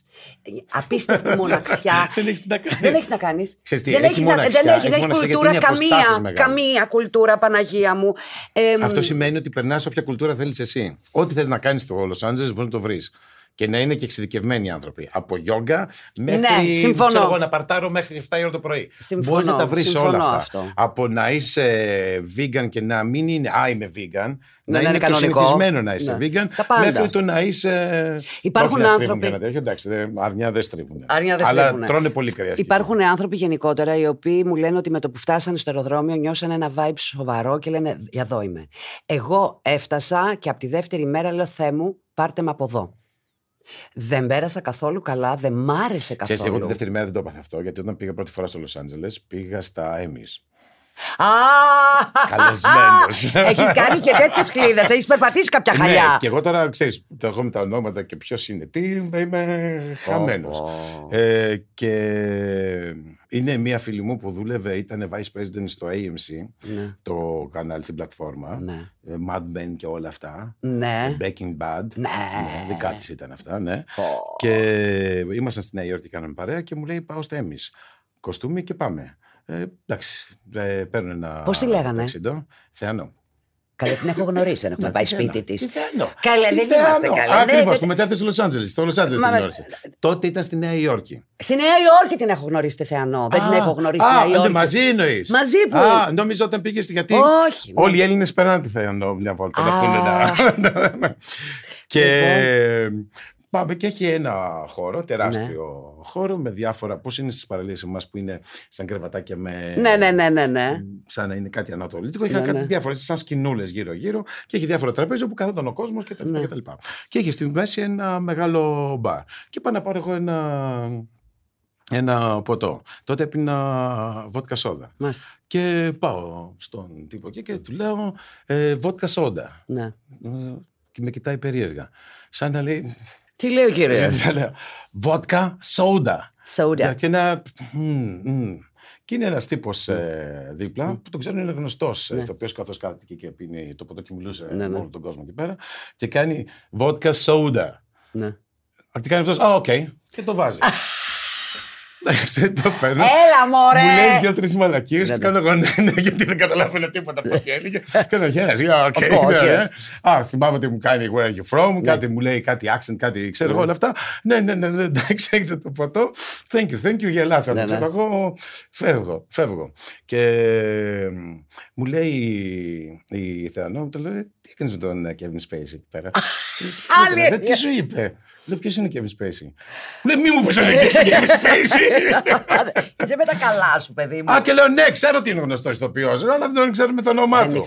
Απίστευτη ναι. μοναξιά. δεν έχεις τι να κάνεις. Δεν έχεις να κάνεις. Δεν έχει μοναξιά, δεν έχεις, έχει κουλτούρα καμία. Καμία κουλτούρα, Παναγία μου. Ε, Αυτό σημαίνει ότι περνάς όποια κουλτούρα θέλεις εσύ. Ό,τι θες να κάνεις στο Λο Άντζελε μπορείς να το βρεις και να είναι και εξειδικευμένοι άνθρωποι. Από γιόγκα μέχρι ναι, συμφωνώ. ξέρω εγώ, να παρτάρω μέχρι 7 ώρα το πρωί. Μπορείς να τα βρεις όλα αυτά. Αυτό. Από να είσαι vegan και να μην είναι. Α, είμαι vegan. Ναι, να, να είναι, είναι το συνηθισμένο να είσαι ναι. vegan. Μέχρι το να είσαι. Υπάρχουν Όχι άνθρωποι. Να τέτοιο, εντάξει, δε, αρνιά δεν στρίβουν. Αρνιά δεν Αλλά τρώνε πολύ κρέας. Υπάρχουν άνθρωποι γενικότερα οι οποίοι μου λένε ότι με το που φτάσανε στο αεροδρόμιο νιώσαν ένα vibe σοβαρό και λένε εδώ είμαι. Εγώ έφτασα και από τη δεύτερη μέρα λέω Θέ μου, πάρτε με από εδώ. Δεν πέρασα καθόλου καλά, δεν μ' άρεσε καθόλου. Ξέρετε, εγώ την δεύτερη μέρα δεν το έπαθα αυτό, γιατί όταν πήγα πρώτη φορά στο Λος Άντζελες, πήγα στα Emmys. Καλεσμένος. Έχεις κάνει και τέτοιες κλίδες. Έχεις περπατήσει κάποια ναι, χαλιά. Ναι, και εγώ τώρα ξέρεις, το έχω με τα ονόματα και ποιος είναι τι, είμαι χαμένος. Ε, και είναι μία φίλη μου που δούλευε, ήταν vice president στο AMC, ναι. το κανάλι στην πλατφόρμα. Ναι. Ε, Mad Men και όλα αυτά. Ναι. Ε, Baking Bad. Ναι. ναι ήταν αυτά, ναι. Και ήμασταν στην Νέα Υόρκη, κάναμε παρέα και μου λέει πάω στα Emmys. Κοστούμι και πάμε. Ε, εντάξει, ε, παίρνω ένα. Πώς τη λέγανε. θεανό. Καλά, την έχω γνωρίσει, δεν έχουμε ναι, πάει σπίτι τη. Καλά, δεν είμαστε καλά. Ακριβώς, ναι, που μετέφερε στο Λο Άντζελε. Στο Λο Άντζελε την γνώρισε. Τότε ήταν στη Νέα Υόρκη. Στη Νέα Υόρκη την έχω γνωρίσει, τη Θεανό. Δεν την έχω γνωρίσει. Α, μαζί εννοείς. Μαζί που. Α, νομίζω όταν πήγες γιατί. Όχι. Ναι. Όλοι οι Έλληνες περνάνε τη Θεανό μια βόλτα. Και λοιπόν. Πάμε και έχει ένα χώρο, ναι. τεράστιο χώρο, με διάφορα. Πώς είναι στις παραλίες μα που είναι σαν κρεβατάκια με. Ναι, ναι, ναι, ναι. ναι. Σαν να είναι κάτι ανατολικό έχει ναι, κάτι ναι. διάφορες, σαν σκηνούλες γύρω-γύρω και έχει διάφορα τραπέζια που καθόταν ο κόσμος και τα λοιπά. Ναι. Και, τα λοιπά. και έχει στη μέση ένα μεγάλο μπαρ. Και πάω να πάρω εγώ ένα ένα ποτό. Τότε έπινα βότκα σόδα. Μάλιστα. Και πάω στον τύπο και, και του λέω ε, βότκα σόδα. Ναι. Ε, και με κοιτάει περίεργα. Σαν να λέει, τι λέει ο κύριος. Ε, βότκα, σόουδα! Και ένα. Και είναι ένας τύπος ε, δίπλα που τον ξέρουν είναι γνωστός. Ε, ναι. Το οποίος καθώς κάθεται και πίνει το ποτό και μιλούσε ναι, ναι. όλο τον κόσμο εκεί πέρα. Και κάνει βότκα σόουδα. Ναι. κάνει αυτός. Α, οκ. Και το βάζει. το Έλα, μωρέ! Μου λέει δύο-τρει μαλακίε, του ναι, ναι. κάνω εγώ ναι, ναι, γιατί δεν καταλαβαίνω τίποτα από ό,τι έλεγε. Κάνω γεια, Α, θυμάμαι ότι μου κάνει where are you from, κάτι μου λέει, κάτι accent, κάτι ξέρω εγώ όλα αυτά. Ναι, ναι, ναι, εντάξει, έχετε το ποτό. Thank you, thank you, γελάσαμε. Ξέρω εγώ, φεύγω, φεύγω. Και μου λέει η Θεανό, μου λέει, τι έκανες με τον ε, Kevin Spacey εκεί πέρα. Τι σου είπε. Λέω ποιος είναι ο Kevin Spacey. Λέω μη μου πεις ότι ξέρεις τον ε, Kevin Spacey. Είσαι με τα καλά σου, παιδί μου. Α, και λέω ναι, ξέρω ότι είναι γνωστός ηθοποιός, αλλά δεν με το όνομά του.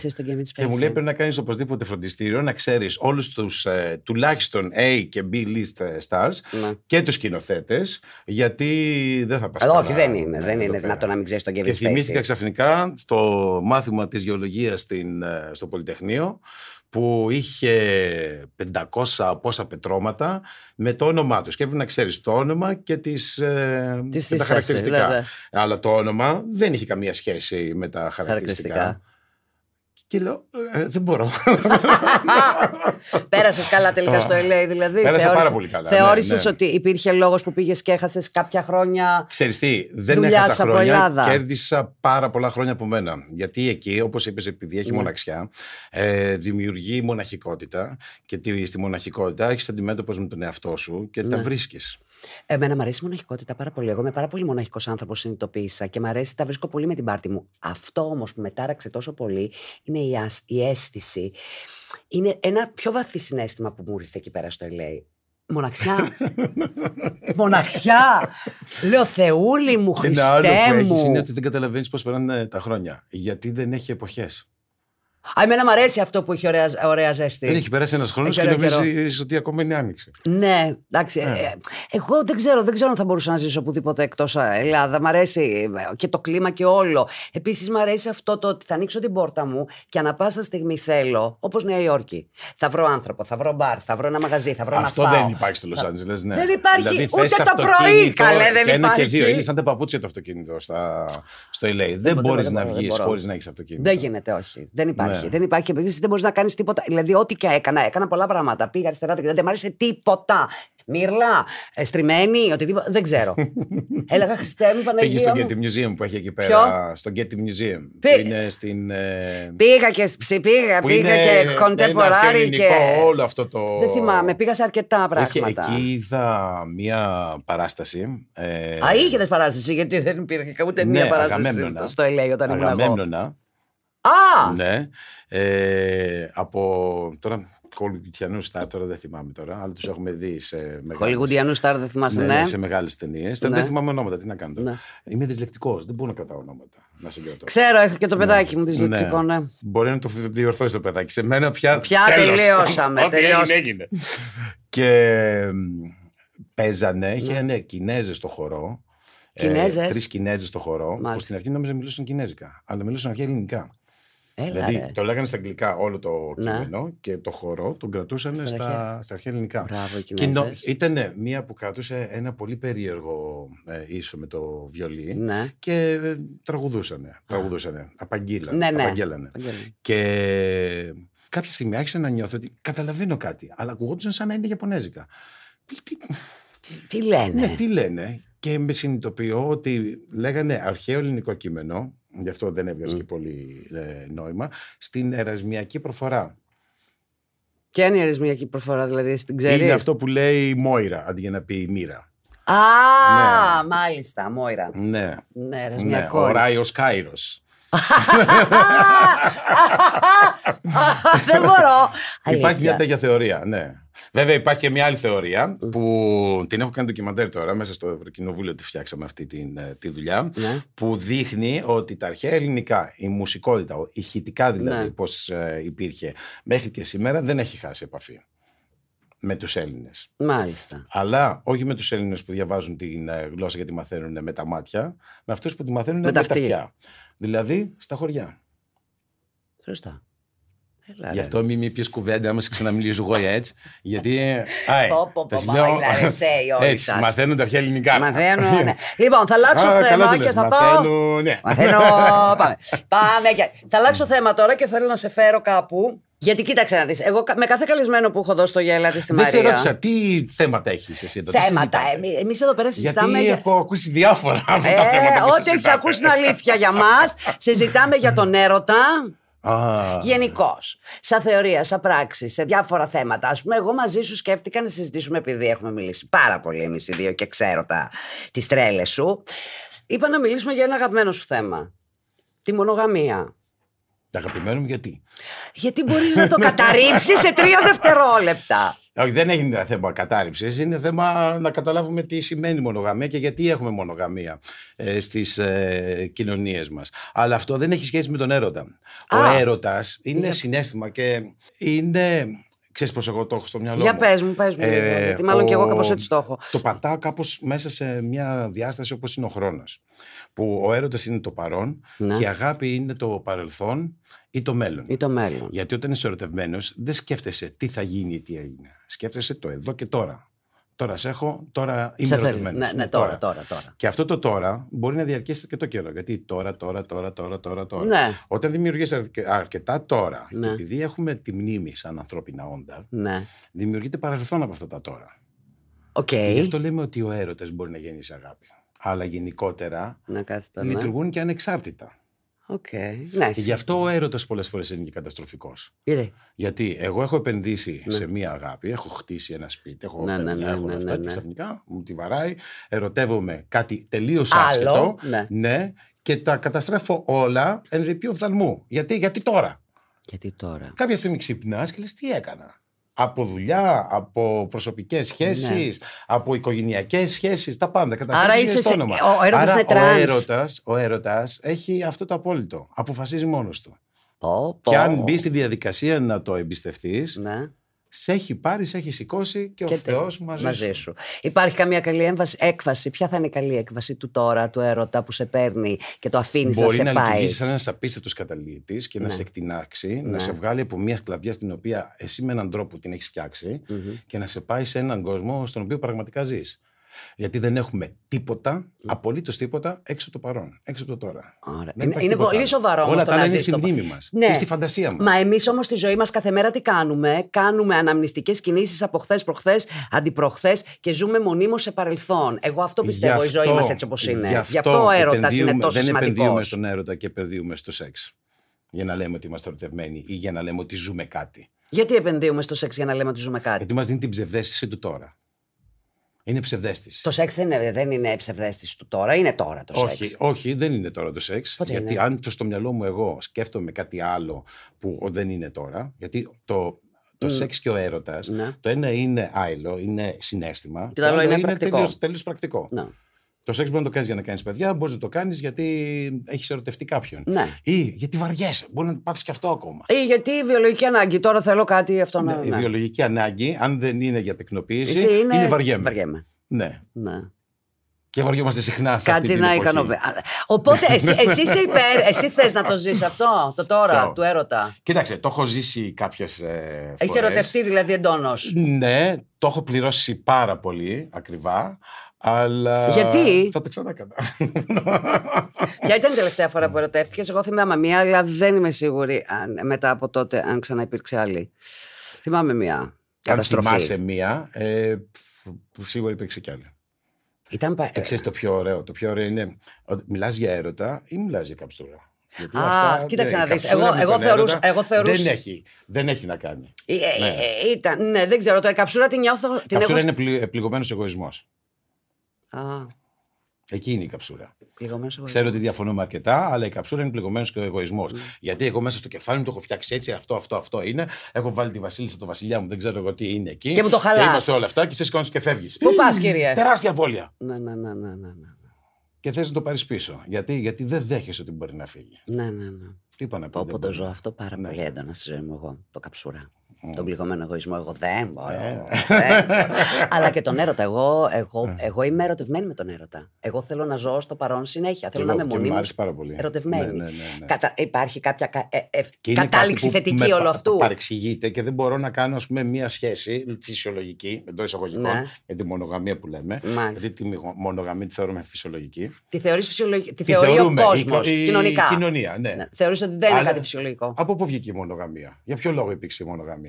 Και μου λέει πρέπει να κάνεις οπωσδήποτε φροντιστήριο να ξέρεις όλους τους ε, τουλάχιστον A και B list ε, stars ναι. και τους σκηνοθέτες, γιατί δεν θα πας. Όχι, δεν είναι. Δεν είναι δυνατό να μην ξέρεις τον Kevin Spacey. Και θυμήθηκα ξαφνικά στο μάθημα της γεωλογίας στο Πολυτεχνείο που είχε 500 πόσα πετρώματα με το όνομά τους Και έπρεπε να ξέρεις το όνομα και, ε, τα χαρακτηριστικά. Αλλά το όνομα δεν είχε καμία σχέση με τα χαρακτηριστικά. Και λέω, ε, δεν μπορώ. Πέρασες καλά τελικά στο LA, δηλαδή. Πέρασε πάρα πολύ καλά. Ναι, Θεώρησες ναι. ότι υπήρχε λόγος που πήγες και έχασες κάποια χρόνια. Ξέρεις τι, δεν έχασα χρόνια. Ελλάδα. Κέρδισα πάρα πολλά χρόνια από μένα. Γιατί εκεί, όπως είπες, επειδή έχει ναι. μοναξιά, ε, δημιουργεί μοναχικότητα. Και στη μοναχικότητα έχεις αντιμέτωπος με τον εαυτό σου και τα βρίσκεις. Εμένα μου αρέσει η μοναχικότητα πάρα πολύ. Εγώ είμαι πάρα πολύ μοναχικός άνθρωπος, συνειδητοποίησα και μου αρέσει, τα βρίσκω πολύ με την πάρτη μου. Αυτό όμως που με τάραξε τόσο πολύ είναι η, η αίσθηση. Είναι ένα πιο βαθύ συνέστημα που μου ήρθε εκεί πέρα στο LA. Μοναξιά. Μοναξιά. Λέω Θεούλη μου, Χριστέ μου. άλλο που είναι ότι δεν καταλαβαίνεις πώς περνάνε τα χρόνια. Γιατί δεν έχει εποχές. Α, εμένα μου αρέσει αυτό που έχει ωραία, ωραία ζέστη. Δεν έχει περάσει ένας χρόνος και νομίζεις ότι ακόμα είναι άνοιξη. Ναι, εντάξει. Ναι. Ε, εγώ δεν ξέρω, δεν ξέρω αν θα μπορούσα να ζήσω οπουδήποτε εκτός Ελλάδα. Μ' αρέσει ε, και το κλίμα και όλο. Επίσης, μου αρέσει αυτό το ότι θα ανοίξω την πόρτα μου και ανα πάσα στιγμή θέλω, όπως Νέα Υόρκη. Θα βρω άνθρωπο, θα βρω μπαρ, θα βρω ένα μαγαζί, θα βρω αυτό ένα Αυτό δεν υπάρχει στο Λος ναι. Δεν υπάρχει δηλαδή, ούτε το πρωί, καλέ, δεν και υπάρχει. Και Είναι σαν τα παπούτσια το αυτοκίνητο στα, στο LA. Δεν μπορεί να βγει χωρίς να έχεις αυτοκίνητο. Δεν γίνεται, όχι. Δεν υπάρχει. Ναι. Δεν υπάρχει και επίση δεν μπορείς να κάνεις τίποτα. Δηλαδή, ό,τι και έκανα, έκανα πολλά πράγματα. Πήγα αριστερά, δεν μου άρεσε τίποτα. Μύρλα, ε, στριμμένη, οτιδήποτε. Δεν ξέρω. Έλεγα Χριστέ μου, Παναγία. Πήγες στο Getty Museum που έχει εκεί πέρα. Ποιο? Στο Getty Museum. Πήγα. είναι στην. Πήγα και πήγα, πήγα και κοντεμποράρι. και... όλο αυτό το. Δεν θυμάμαι, πήγα σε αρκετά πράγματα. Είχε, εκεί είδα μία παράσταση. Ε... Α, είχες παράσταση, γιατί δεν υπήρχε ούτε ναι, μία παράσταση στο LA όταν ήμουν εγώ. Α! Ναι. Ε, από. Τώρα Κολυμπιτιανού Στάρ, τώρα δεν θυμάμαι τώρα, αλλά τους έχουμε δει σε μεγάλες. Κολυμπιτιανού Στάρ, δεν θυμάσαι, ναι. ναι. Σε μεγάλες ταινίες. Ναι. δεν θυμάμαι ονόματα, τι να κάνω τώρα. Ναι. Είμαι δυσλεκτικός, δεν μπορώ να κρατάω ονόματα. Να συγκρατώ. Ξέρω, έχω και το ναι. παιδάκι ναι. μου δυσλεκτικό, ναι. ναι. Μπορεί να το διορθώσει το παιδάκι. Σε μένα πια. Πια τέλος. τελειώσαμε. Ό,τι έγινε, έγινε. και παίζανε, είχε ναι, ναι Κινέζες στο χορό. Κινέζε. Ε, Τρεις Κινέζες στο χορό. Που στην αρχή νόμιζα μιλούσαν Κινέζικα, αλλά μιλούσαν αρχή ελληνικά. Έλα, δηλαδή το λέγανε στα αγγλικά όλο το ναι. κείμενο και το χορό τον κρατούσαν στα, αρχαία ελληνικά. Μπράβο, και ήταν ναι, μία που κρατούσε ένα πολύ περίεργο ε, ίσο με το βιολί ναι. και ε, τραγουδούσανε τραγουδούσαν. Τραγουδούσαν. Απαγγείλανε. Και κάποια στιγμή άρχισα να νιώθω ότι καταλαβαίνω κάτι, αλλά ακουγόντουσαν σαν να είναι Ιαπωνέζικα. Τι, λένε. τι λένε. Και με συνειδητοποιώ ότι λέγανε αρχαίο ελληνικό κείμενο Γι' αυτό δεν έβγαζε mm. και πολύ ε, νόημα. Στην ερασμιακή προφορά. Ποια είναι η ερασμιακή προφορά, δηλαδή, στην ξέρεις. Είναι αυτό που λέει η αντί για να πει η Μοίρα. Α, ναι. μάλιστα, Μόιρα Ναι. Ναι, Ναι, ο Ράιος Κάιρος. Δεν μπορώ. Υπάρχει μια τέτοια θεωρία, ναι. Βέβαια, υπάρχει και μια άλλη θεωρία που την έχω κάνει ντοκιμαντέρ τώρα. Μέσα στο Ευρωκοινοβούλιο τη φτιάξαμε αυτή την, ε, τη δουλειά. Ναι. Που δείχνει ότι τα αρχαία ελληνικά, η μουσικότητα, ηχητικά δηλαδή, ναι. Πώς πώ ε, υπήρχε μέχρι και σήμερα, δεν έχει χάσει επαφή με τους Έλληνες. Μάλιστα. Αλλά όχι με τους Έλληνες που διαβάζουν ε, τη γλώσσα γιατί μαθαίνουν με τα μάτια, με αυτούς που τη μαθαίνουν με, με τα αυτιά. Δηλαδή στα χωριά. Σωστά. Γι' αυτό μην με πεις κουβέντα, άμα σε ξαναμιλήσω εγώ έτσι. Γιατί. Άι, πόπο, έτσι, Μαθαίνουν τα αρχαία ελληνικά. Μαθαίνω, ναι. λοιπόν, θα αλλάξω Α, θέμα και θα πάω. Μαθαίνω, ναι. μαθαίνω πάμε. πάμε και... θα αλλάξω θέμα τώρα και θέλω να σε φέρω κάπου. Γιατί κοίταξε να δεις. Εγώ με κάθε καλεσμένο που έχω δώσει το γέλα της στη Μαρία. Δεν σε ρώτησα, τι θέματα έχεις εσύ εδώ Θέματα. Εμεί εδώ πέρα συζητάμε. Γιατί έχω ακούσει διάφορα από τα ε, θέματα. ό,τι έχει ακούσει είναι αλήθεια για μας. συζητάμε για τον έρωτα. Ah. Γενικώς. Σαν θεωρία, σαν πράξη, σε διάφορα θέματα. Ας πούμε, εγώ μαζί σου σκέφτηκα να συζητήσουμε, επειδή έχουμε μιλήσει πάρα πολύ εμείς οι δύο και ξέρω τα, τις τρέλες σου. Είπα να μιλήσουμε για ένα αγαπημένο σου θέμα. Τη μονογαμία. Τα αγαπημένο μου γιατί. Γιατί μπορείς να το καταρρύψεις σε τρία δευτερόλεπτα. Όχι, δεν έγινε θέμα κατάρριψης. Είναι θέμα να καταλάβουμε τι σημαίνει μονογαμία και γιατί έχουμε μονογαμία ε, στις ε, κοινωνίες μας. Αλλά αυτό δεν έχει σχέση με τον έρωτα. Ο έρωτας είναι, συνέστημα και είναι. Ξέρεις πώ εγώ το έχω στο μυαλό Για μου. Για πες μου, πες μου. Ε, γιατί μάλλον ο... και εγώ κάπως έτσι το έχω. Το πατάω κάπως μέσα σε μια διάσταση όπως είναι ο χρόνος. Που ο έρωτας είναι το παρόν ναι. και η αγάπη είναι το παρελθόν ή το μέλλον. Ή το μέλλον. Γιατί όταν είσαι ερωτευμένος, δεν σκέφτεσαι τι θα γίνει ή τι έγινε. Σκέφτεσαι το εδώ και τώρα. Τώρα σε έχω, τώρα είμαι ερωτευμένος. Ναι, ναι, τώρα, τώρα, τώρα. Και αυτό το τώρα μπορεί να διαρκέσει και το καιρό. Γιατί τώρα, τώρα, τώρα, τώρα, τώρα. τώρα. Ναι. Όταν δημιουργείς αρκετά τώρα, και ναι. επειδή έχουμε τη μνήμη σαν ανθρώπινα όντα, ναι. δημιουργείται παρελθόν από αυτά τα τώρα. Okay. Και γι' αυτό λέμε ότι ο έρωτας μπορεί να γίνει αγάπη. Αλλά γενικότερα ναι, λειτουργούν και ανεξάρτητα. Okay. Και γι' αυτό ο έρωτας πολλές φορές είναι και καταστροφικός. Γιατί εγώ έχω επενδύσει ναι. σε μία αγάπη, έχω χτίσει ένα σπίτι, έχω ναι, ναι παιδιά, ναι, έχω ναι, αυτά και ξαφνικά μου τη βαράει, ερωτεύομαι κάτι τελείως άσχετο. Ναι. και τα καταστρέφω όλα εν ρηπεί οφθαλμού. Γιατί, γιατί τώρα. Γιατί τώρα. Κάποια στιγμή ξυπνάς και λες τι έκανα από δουλειά, από προσωπικές ναι. σχέσεις, από οικογενειακές σχέσεις, τα πάντα. Άρα είσαι σε... όνομα. ο έρωτας Ο έρωτας, έχει αυτό το απόλυτο. Αποφασίζει μόνος του. Πω, πω. Και αν μπει στη διαδικασία να το εμπιστευτείς, ναι σε έχει πάρει, σε έχει σηκώσει και, ο Θεός μαζί, μαζί σου. Υπάρχει καμία καλή έμβαση, έκβαση. Ποια θα είναι η καλή έκβαση του τώρα, του έρωτα που σε παίρνει και το αφήνεις να, σε πάει. Μπορεί να λειτουργήσει σαν ένας απίστευτος καταλήτη και να ναι. σε εκτινάξει, να ναι. σε βγάλει από μια σκλαβιά στην οποία εσύ με έναν τρόπο την έχεις και να σε πάει σε έναν κόσμο στον οποίο πραγματικά ζεις. Γιατί δεν έχουμε τίποτα, απολύτως τίποτα έξω από το παρόν, έξω από το τώρα. Είναι, είναι πολύ σοβαρό αυτό. Όλα τα είναι στη μνήμη μας ναι. στη φαντασία μας. Μα εμείς όμως στη ζωή μας κάθε μέρα τι κάνουμε. Κάνουμε αναμνηστικές κινήσεις από χθες, προχθές, αντιπροχθές και ζούμε μονίμως σε παρελθόν. Εγώ αυτό πιστεύω αυτό, η ζωή μας έτσι όπως είναι. Γι' αυτό, ο έρωτας είναι τόσο σημαντικό. Δεν επενδύουμε στον έρωτα και επενδύουμε στο σεξ. Για να λέμε ότι είμαστε ερωτευμένοι ή για να λέμε ότι ζούμε κάτι. Γιατί επενδύουμε στο σεξ για να λέμε ότι ζούμε κάτι. Γιατί μας δίνει την ψευδέστηση του τώρα. Είναι ψευδέστης. Το σεξ δεν είναι, δεν είναι του τώρα, είναι τώρα το όχι, σεξ. Όχι, δεν είναι τώρα το σεξ. γιατί αν το στο μυαλό μου εγώ σκέφτομαι κάτι άλλο που δεν είναι τώρα, γιατί το, το mm. σεξ και ο έρωτας, ναι. το ένα είναι άειλο, είναι συνέστημα. Και το άλλο είναι, είναι πρακτικό. πρακτικό. Ναι. Το σεξ μπορεί να το κάνεις για να κάνεις παιδιά, μπορείς να το κάνεις γιατί έχεις ερωτευτεί κάποιον. Ναι. Ή γιατί βαριέσαι. Μπορεί να πάθεις και αυτό ακόμα. Ή γιατί η βιολογική ανάγκη. Τώρα θέλω κάτι αυτό να. Ναι, η ναι. βιολογική ανάγκη, αν δεν είναι για τεκνοποίηση, είναι, είναι βαριέμαι. Ναι. ναι. Και βαριόμαστε συχνά σε Κάτι να ικανοποιεί. Οπότε εσύ, εσύ είσαι υπέρ, εσύ θες να το ζεις αυτό, το τώρα, το. του έρωτα. Κοίταξε, το έχω ζήσει κάποιες ε, Έχεις ερωτευτεί δηλαδή εντόνως. Ναι, το έχω πληρώσει πάρα πολύ ακριβά. Αλλά. Γιατί? Θα το ξανάκανα. Ποια ήταν η τελευταία φορά που ερωτεύτηκες. Εγώ θυμάμαι μία, αλλά δεν είμαι σίγουρη αν, μετά από τότε αν ξαναυπήρξε άλλη. Θυμάμαι μία. Αν θυμάσαι μία, ε, που σίγουρα υπήρξε κι άλλη. Ήταν πα... Και ξέρεις το πιο ωραίο. Το πιο ωραίο είναι ότι μιλάς για έρωτα ή μιλάς για καψούρα. Α, κοίταξε να Εγώ, εγώ, εγώ Δεν έχει, δεν έχει να κάνει. Ε, ε, ναι. Ε, ήταν, ναι, δεν ξέρω. Το καψούρα την νιώθω... Την καψούρα έχω... είναι πληγωμένο εγωισμός. Α. Εκεί είναι η καψούρα. Ξέρω ότι διαφωνούμε αρκετά, αλλά η καψούρα είναι πληγωμένος και ο εγωισμός. Mm. Γιατί εγώ μέσα στο κεφάλι μου το έχω φτιάξει έτσι, αυτό, αυτό, αυτό είναι. Έχω βάλει τη Βασίλισσα, το Βασιλιά μου, δεν ξέρω εγώ τι είναι εκεί. Και μου το χαλάς. είμαστε όλα αυτά και σε σκόνη και φεύγεις. Πού πας, κυρία. Τεράστια απώλεια. Ναι, ναι, ναι, ναι, ναι. ναι. Και θες να το πάρεις πίσω. Γιατί, γιατί δεν δέχεσαι ότι μπορεί να φύγει. Ναι, ναι, ναι. Τι είπα να πω. Όπω το ζω αυτό πάρα ναι. πολύ έντονα στη ζωή μου εγώ, το καψούρα. Τον πληγωμένο εγωισμό, εγώ δεν μπορώ. Ναι. Αλλά και τον έρωτα. Εγώ, εγώ, ε. εγώ είμαι ερωτευμένη με τον έρωτα. Εγώ θέλω να ζω στο παρόν συνέχεια. Θέλω να είμαι μόνη Μου Ερωτευμένη. Ναι, ναι, υπάρχει κάποια ε, ε, κατάληξη θετική όλου αυτού. Παρεξηγείται και δεν μπορώ να κάνω μία σχέση φυσιολογική εντός εισαγωγικών. με τη μονογαμία που λέμε. Γιατί τη μονογαμία τη θεωρούμε φυσιολογική. Τη θεωρείς φυσιολογική. Τη θεωρεί ο κόσμο. Κοινωνικά. Θεωρείς ότι δεν είναι κάτι φυσιολογικό. Από πού βγήκε η μονογαμία. Για ποιο λόγο υπήρξε η μονογαμία.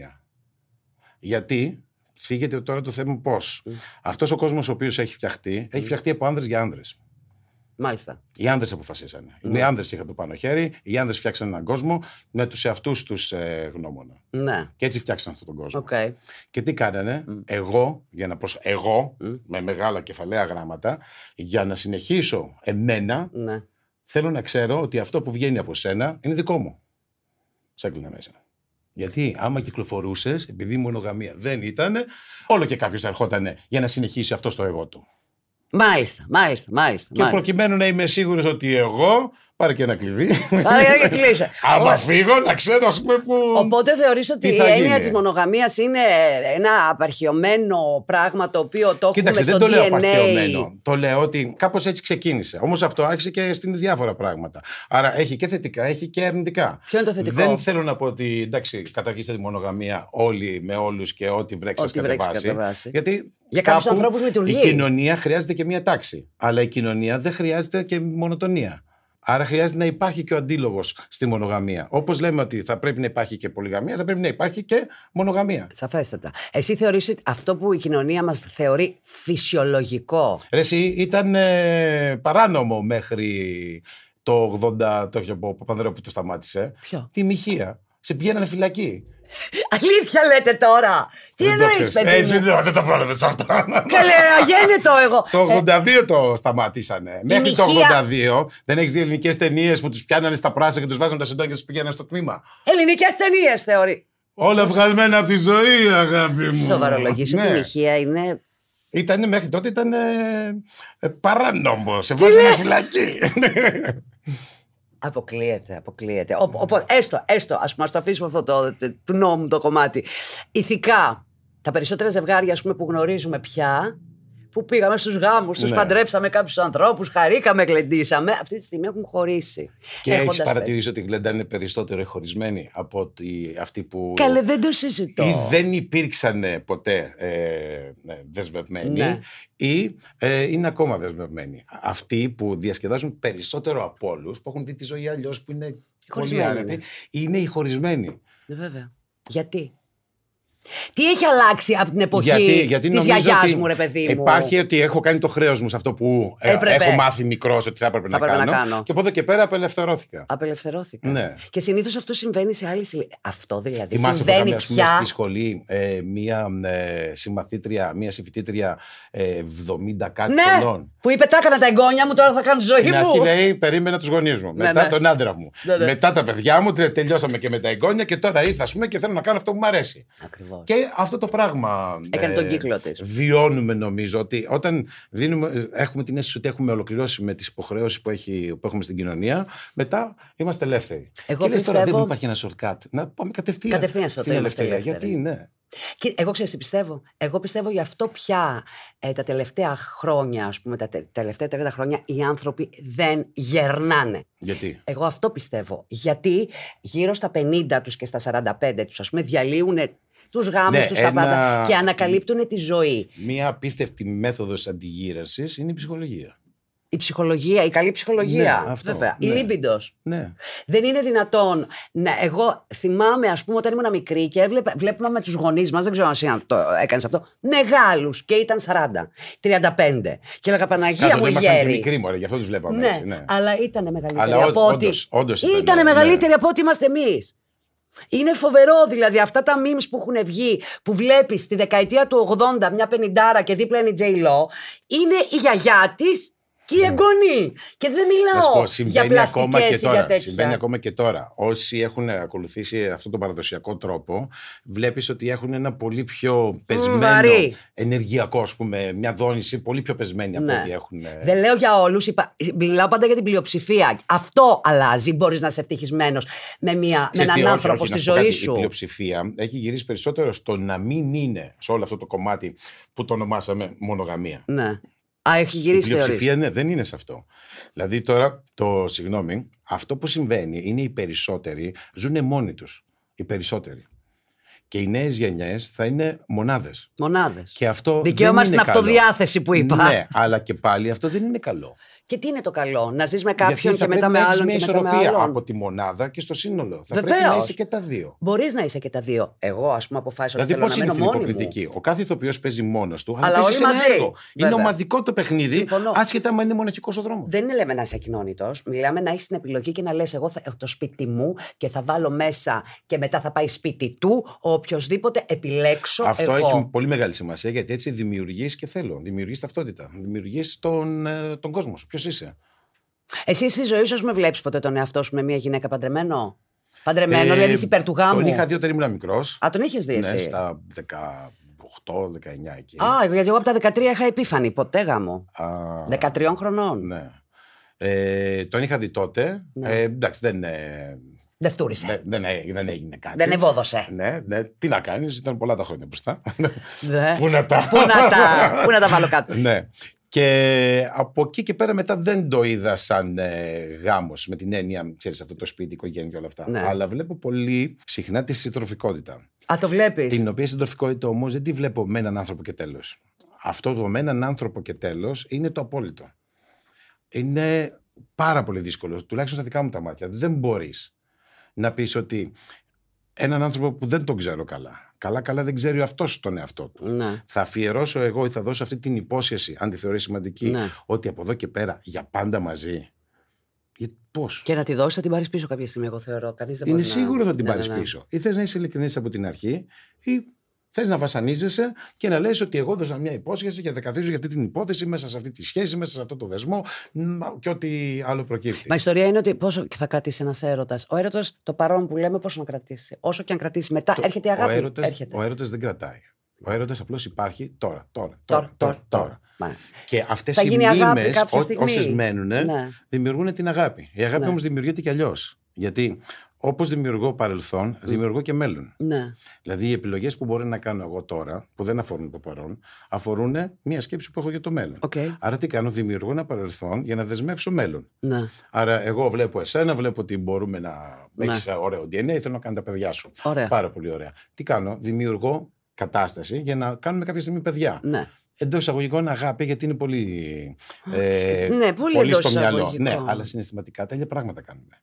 Γιατί φύγεται τώρα το θέμα πώς. Mm. Αυτός ο κόσμος ο οποίος έχει φτιαχτεί, έχει φτιαχτεί από άνδρες για άνδρες. Μάλιστα. Οι άνδρες αποφασίσανε. Ναι. Ναι, οι άνδρες είχαν το πάνω χέρι, οι άνδρες φτιάξαν έναν κόσμο με τους εαυτούς τους ε, γνώμονα. Ναι. Και έτσι φτιάξαν αυτόν τον κόσμο. Okay. Και τι κάνανε, εγώ, για να προσ... εγώ με μεγάλα κεφαλαία γράμματα, για να συνεχίσω εμένα, ναι. θέλω να ξέρω ότι αυτό που βγαίνει από σένα είναι δικό μου. Σε έκλεινα μέσα. Γιατί άμα κυκλοφορούσες, επειδή η μονογαμία δεν ήταν, όλο και κάποιος θα ερχόταν για να συνεχίσει αυτό το εγώ του. Μάλιστα, μάλιστα, μάλιστα. Και προκειμένου να είμαι σίγουρος ότι εγώ Πάρε και ένα κλειδί. Πάρε και κλείσε. Άμα φύγω, να ξέρω, ας πούμε που. Οπότε θεωρείς ότι η έννοια της μονογαμίας είναι ένα απαρχιωμένο πράγμα το οποίο το Κοίταξε, έχουμε Κοίταξε, δεν το λέω απαρχιωμένο. Το λέω ότι κάπως έτσι ξεκίνησε. Όμως αυτό άρχισε και στην διάφορα πράγματα. Άρα έχει και θετικά, έχει και αρνητικά. Ποιο είναι το θετικό. Δεν θέλω να πω ότι εντάξει, καταργήστε τη μονογαμία όλοι με όλους και ό,τι βρέξεις και βάση. για κάποιους ανθρώπους λειτουργεί. Η κοινωνία χρειάζεται και μία τάξη. Αλλά η κοινωνία δεν χρειάζεται και μονοτονία. Άρα χρειάζεται να υπάρχει και ο αντίλογος στη μονογαμία. Όπως λέμε ότι θα πρέπει να υπάρχει και πολυγαμία, θα πρέπει να υπάρχει και μονογαμία. Σαφέστατα. Εσύ θεωρείς ότι αυτό που η κοινωνία μας θεωρεί φυσιολογικό. Ρε, εσύ ήταν ε, παράνομο μέχρι το 80, το έχει πω, που το σταμάτησε. Ποιο? Τη μοιχεία. Σε πηγαίνανε φυλακή. Αλήθεια λέτε τώρα. Τι εννοεί, παιδί. Ε, εσύ δεν τα πρόλαβες αυτά. Καλέ, αγέννητο εγώ. Το 82 ε, το σταματήσανε. Μέχρι το 82 δεν έχεις δει ελληνικές ταινίες που τους πιάνανε στα πράσα και τους βάζανε τα συντόνια και του πηγαίνανε στο τμήμα. Ελληνικές ταινίες θεωρεί. Όλα βγαλμένα από τη ζωή, αγάπη μου. Σοβαρολογή, ναι. η Μυχεία είναι ήταν μέχρι τότε ήταν ε, παράνομο. Σε φυλακή. Αποκλείεται, αποκλείεται. Ο, ναι. έστω, έστω, ας πούμε, το αφήσουμε αυτό το, το, του νόμου το κομμάτι. Ηθικά, τα περισσότερα ζευγάρια πούμε, που γνωρίζουμε πια που πήγαμε στους γάμους, τους ναι. παντρέψαμε κάποιους ανθρώπους, χαρήκαμε, γλεντήσαμε. Αυτή τη στιγμή έχουν χωρίσει. Και έχεις παρατηρήσει ότι γλεντάνε περισσότερο χωρισμένοι από ότι αυτοί που. Καλέ, δεν το συζητώ. ή δεν υπήρξαν ποτέ ε, ε, δεσμευμένοι, ναι. ή ε, είναι ακόμα δεσμευμένοι. Αυτοί που διασκεδάζουν περισσότερο από όλους, που έχουν δει τη ζωή αλλιώς, που είναι πολύ άνετοι, ναι. είναι οι χωρισμένοι. Βέβαια. Γιατί. Τι έχει αλλάξει από την εποχή γιατί, γιατί της γιαγιάς μου, ρε παιδί μου. Υπάρχει ότι έχω κάνει το χρέος μου σε αυτό που ε, έπρεπε. έχω μάθει μικρός ότι θα έπρεπε, θα να, κάνω, να, κάνω, Και από εδώ και πέρα απελευθερώθηκα. Απελευθερώθηκα. Ναι. Και συνήθως αυτό συμβαίνει σε άλλη Αυτό δηλαδή Θυμάσαι συμβαίνει που πια... στη σχολή ε, μία ε, συμμαθήτρια, μία συμφιτήτρια ε, 70 κάτι ναι, που είπε τάκανα τα εγγόνια μου, τώρα θα κάνω ζωή Στην μου. Στην λέει περίμενα τους γονείς μου, ναι, μετά ναι. τον άντρα μου, ναι, μετά τα παιδιά μου, τελειώσαμε και με τα εγγόνια και τώρα ήρθα και θέλω να κάνω αυτό που μου αρέσει. Και αυτό το πράγμα. Έκανε τον ε, κύκλο της. Βιώνουμε νομίζω ότι όταν δίνουμε, έχουμε την αίσθηση ότι έχουμε ολοκληρώσει με τις υποχρεώσεις που, που έχουμε στην κοινωνία, μετά είμαστε ελεύθεροι. Εγώ και πιστεύω... τώρα δεν υπάρχει ένας shortcut. Να πάμε κατευθείαν, κατευθείαν στην ελευθερία. Γιατί ναι. Και εγώ ξέρω τι πιστεύω. Εγώ πιστεύω γι' αυτό πια ε, τα τελευταία χρόνια, ας πούμε, τα τελευταία 30 χρόνια, οι άνθρωποι δεν γερνάνε. Γιατί? Εγώ αυτό πιστεύω. Γιατί γύρω στα 50 τους και στα 45 τους, ας πούμε, διαλύουν τους γάμους ναι, τους, τα πάντα. Και ανακαλύπτουν τη ζωή. Μία απίστευτη μέθοδος αντιγύραση είναι η ψυχολογία. Η ψυχολογία, η καλή ψυχολογία. Ναι, αυτό, βέβαια. Η ναι. λίμπιντο. Ναι. Δεν είναι δυνατόν. Να, εγώ θυμάμαι, ας πούμε, όταν ήμουν μικρή και βλέπουμε με τους γονείς μας, δεν ξέρω αν το έκανες αυτό, μεγάλους και ήταν 40, 35. Και έλεγα Παναγία μου, μου γέροι. μικρή, μου, γι' αυτό τους βλέπαμε. Ναι, έτσι, ναι. Αλλά ήταν μεγαλύτερη. από ό,τι. Ήτανε μεγαλύτεροι από ό,τι είμαστε εμείς. Είναι φοβερό δηλαδή αυτά τα memes που έχουν βγει, που βλέπεις τη δεκαετία του 80, μια πενιντάρα και δίπλα είναι η Τζέι Λο είναι η γιαγιά της και οι ναι. Και δεν μιλάω πω, για πλαστικές και τώρα, ή για τέτοια. Συμβαίνει ακόμα και τώρα. Όσοι έχουν ακολουθήσει αυτόν τον παραδοσιακό τρόπο, βλέπεις ότι έχουν ένα πολύ πιο πεσμένο ενεργειακό, μια δόνηση πολύ πιο πεσμένη από ναι. ό,τι έχουν. Ε. Δεν λέω για όλους, μιλάω πάντα για την πλειοψηφία. Αυτό αλλάζει, μπορείς να είσαι ευτυχισμένος με, μια, με έναν άνθρωπο στη ζωή σου. Η πλειοψηφία έχει γυρίσει περισσότερο στο να μην είναι σε όλο αυτό το κομμάτι που το ονομάσαμε μονογαμία. Ναι. Α, έχει γυρίσει η πλειοψηφία ναι, δεν είναι σε αυτό. Δηλαδή τώρα, το, συγγνώμη, αυτό που συμβαίνει είναι οι περισσότεροι ζουν μόνοι τους. Οι περισσότεροι. Και οι νέες γενιές θα είναι μονάδες. Μονάδες. Και αυτό. Δικαίωμα στην αυτοδιάθεση που είπα. Ναι, αλλά και πάλι αυτό δεν είναι καλό. Και τι είναι το καλό, να ζεις με κάποιον και μετά με άλλον. Να έχεις μια ισορροπία από τη μονάδα και στο σύνολο. Θα Βεβαίως. πρέπει να είσαι και τα δύο. Μπορείς να είσαι και τα δύο. Εγώ, ας πούμε, αποφάσισα δηλαδή, ότι θέλω να μένω μόνη υποκριτική. Ο κάθε ηθοποιός παίζει μόνος του, αλλά, όχι είναι μαζί. Έργο. Είναι ομαδικό το παιχνίδι, άσχετα αν είναι μοναχικός ο δρόμος. Δεν λέμε να είσαι ακοινώνητος. Μιλάμε να έχεις την επιλογή και να λες: Εγώ θα, ε, το σπίτι μου και θα βάλω μέσα και μετά θα πάει σπίτι του ο οποιοδήποτε επιλέξω. Αυτό έχει πολύ μεγάλη σημασία γιατί έτσι δημιουργείς και θέλω. Δημιουργείς ταυτότητα. Δημιουργείς τον, ε, τον κόσμο σου. Εσύ στη ζωή σου με βλέπεις ποτέ τον εαυτό σου με μια γυναίκα παντρεμένο. Παντρεμένο, δηλαδή ε, δηλαδή είσαι υπέρ του γάμου. Τον είχα δει όταν ήμουν μικρός. Α, τον είχες δει ναι, εσύ. Ναι, στα 18-19 εκεί. Α, γιατί εγώ από τα 13 είχα επίφανη. Ποτέ γάμο. 13 χρονών. Ναι. Ε, τον είχα δει τότε. Ναι. Ε, εντάξει, δεν. Ε, δεν φτούρισε. Δεν, δεν, ε, δεν, έγινε κάτι. Δεν ευόδωσε. Ναι, ναι. Τι να κάνεις, ήταν πολλά τα χρόνια μπροστά. Πού να τα. Πού να τα, βάλω κάτω. ναι. Και από εκεί και πέρα μετά δεν το είδα σαν ε, γάμος, με την έννοια, ξέρεις, αυτό το σπίτι, οικογένεια και όλα αυτά. Ναι. Αλλά βλέπω πολύ συχνά τη συντροφικότητα. Α, το βλέπεις. Την οποία συντροφικότητα όμως δεν τη βλέπω με έναν άνθρωπο και τέλος. Αυτό το με έναν άνθρωπο και τέλος είναι το απόλυτο. Είναι πάρα πολύ δύσκολο, τουλάχιστον στα δικά μου τα μάτια. Δεν μπορείς να πεις ότι έναν άνθρωπο που δεν τον ξέρω καλά. Καλά-καλά δεν ξέρει ο αυτός τον εαυτό του. Ναι. Θα αφιερώσω εγώ ή θα δώσω αυτή την υπόσχεση, αν τη θεωρεί σημαντική, ναι. ότι από εδώ και πέρα για πάντα μαζί. πώς. Και να τη δώσει, θα την πάρεις πίσω κάποια στιγμή, εγώ θεωρώ. Κανείς δεν Είναι σίγουρο να... θα την ναι, πάρεις ναι, πίσω. Ή θες να είσαι ειλικρινής από την αρχή, ή Θες να βασανίζεσαι και να λες ότι εγώ δώσα μια υπόσχεση και δεν καθίσω για αυτή την υπόθεση μέσα σε αυτή τη σχέση, μέσα σε αυτό το δεσμό και ό,τι άλλο προκύπτει. Μα η ιστορία είναι ότι πόσο θα κρατήσει ένας έρωτας. Ο έρωτα, το παρόν που λέμε, πόσο να κρατήσει. Όσο και αν κρατήσει μετά, έρχεται η αγάπη. Ο έρωτας δεν κρατάει. Ο έρωτας απλώς υπάρχει τώρα, τώρα, τώρα, τώρα. τώρα, Και αυτές οι μνήμε, όσε μένουν, ναι. δημιουργούν την αγάπη. Η αγάπη ναι. όμως δημιουργείται κι αλλιώς. Γιατί Όπως δημιουργώ παρελθόν, δημιουργώ και μέλλον. Ναι. Δηλαδή, οι επιλογές που μπορεί να κάνω εγώ τώρα, που δεν αφορούν το παρόν, αφορούν μια σκέψη που έχω για το μέλλον. Okay. Άρα, τι κάνω, δημιουργώ ένα παρελθόν για να δεσμεύσω μέλλον. Ναι. Άρα, εγώ βλέπω εσένα, βλέπω ότι μπορούμε να ναι. έχεις ωραίο DNA, θέλω να κάνω τα παιδιά σου. Ωραία. Πάρα πολύ ωραία. Τι κάνω, δημιουργώ κατάσταση για να κάνουμε κάποια στιγμή παιδιά. Ναι εντός εισαγωγικών αγάπη, γιατί είναι πολύ. Ε, ναι, πολύ, πολύ στο μυαλό. Ναι, αλλά συναισθηματικά τα ίδια πράγματα κάνουμε.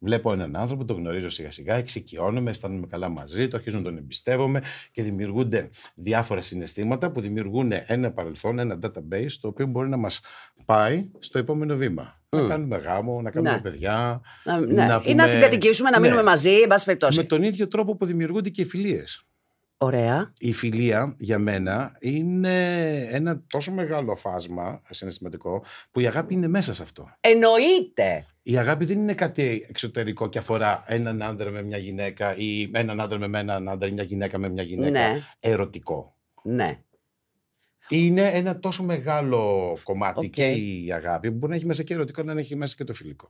Βλέπω έναν άνθρωπο, τον γνωρίζω σιγά σιγά, εξοικειώνομαι, αισθάνομαι καλά μαζί, το αρχίζω να τον εμπιστεύομαι και δημιουργούνται διάφορα συναισθήματα που δημιουργούν ένα παρελθόν, ένα database το οποίο μπορεί να μας πάει στο επόμενο βήμα. Να κάνουμε γάμο, να κάνουμε ναι. παιδιά. ναι. να πούμε... Ή να συγκατοικήσουμε, να μείνουμε ναι. μαζί, εν πάση περιπτώσει. Με τον ίδιο τρόπο που δημιουργούνται και οι φιλίες. Ωραία. Η φιλία για μένα είναι ένα τόσο μεγάλο φάσμα συναισθηματικό που η αγάπη είναι μέσα σε αυτό. Εννοείται. Η αγάπη δεν είναι κάτι εξωτερικό και αφορά έναν άντρα με μια γυναίκα ή έναν άντρα με έναν άντρα ή μια γυναίκα με μια γυναίκα. Ναι. Ερωτικό. Ναι. Είναι ένα τόσο μεγάλο κομμάτι και η αγάπη που μπορεί να έχει μέσα και ερωτικό, να έχει μέσα και το φιλικό.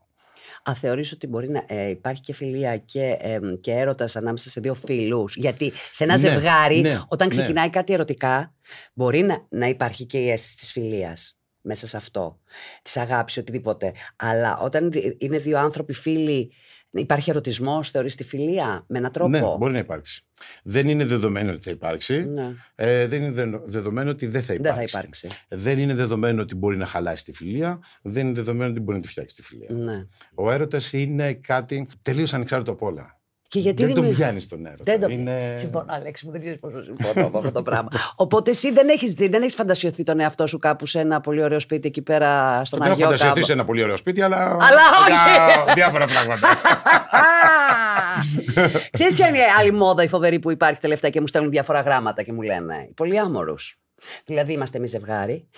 Α, θεωρείς ότι μπορεί να ε, υπάρχει και φιλία και, ε, έρωτας ανάμεσα σε δύο φίλους. Γιατί σε ένα ναι, ζευγάρι, ναι, όταν ναι. ξεκινάει κάτι ερωτικά, μπορεί να, να υπάρχει και η αίσθηση της φιλίας μέσα σε αυτό, της αγάπης, οτιδήποτε. Αλλά όταν είναι δύο άνθρωποι φίλοι Υπάρχει ερωτισμός, θεωρείς τη φιλία με έναν ναι, τρόπο. Ναι, μπορεί να υπάρξει. Δεν είναι δεδομένο ότι θα υπάρξει. Ναι. Ε, δεν είναι δεδομένο ότι δεν θα υπάρξει. Δεν, θα δεν είναι δεδομένο ότι μπορεί να χαλάσει τη φιλία. Δεν είναι δεδομένο ότι μπορεί να τη φτιάξει τη φιλία. Ναι. Ο έρωτας είναι κάτι τελείως ανεξάρτητο από όλα. Και γιατί δεν δημιουργεί... τον πιάνει τον έρωτα. Δεν είναι... Συμφωνώ, Αλέξη μου, δεν ξέρεις πόσο συμφωνώ από αυτό το πράγμα. Οπότε εσύ δεν έχεις δει, δεν φαντασιωθεί τον εαυτό σου κάπου σε ένα πολύ ωραίο σπίτι εκεί πέρα στον Αγιό Κάπου. Δεν έχω φαντασιωθεί σε ένα πολύ ωραίο σπίτι, αλλά. Αλλά όχι! Διάφορα πράγματα. Ξέρεις ποια είναι η άλλη μόδα η φοβερή που υπάρχει τελευταία και μου στέλνουν διάφορα γράμματα και μου λένε. πολύ άμορου. Δηλαδή είμαστε εμείς ζευγάρι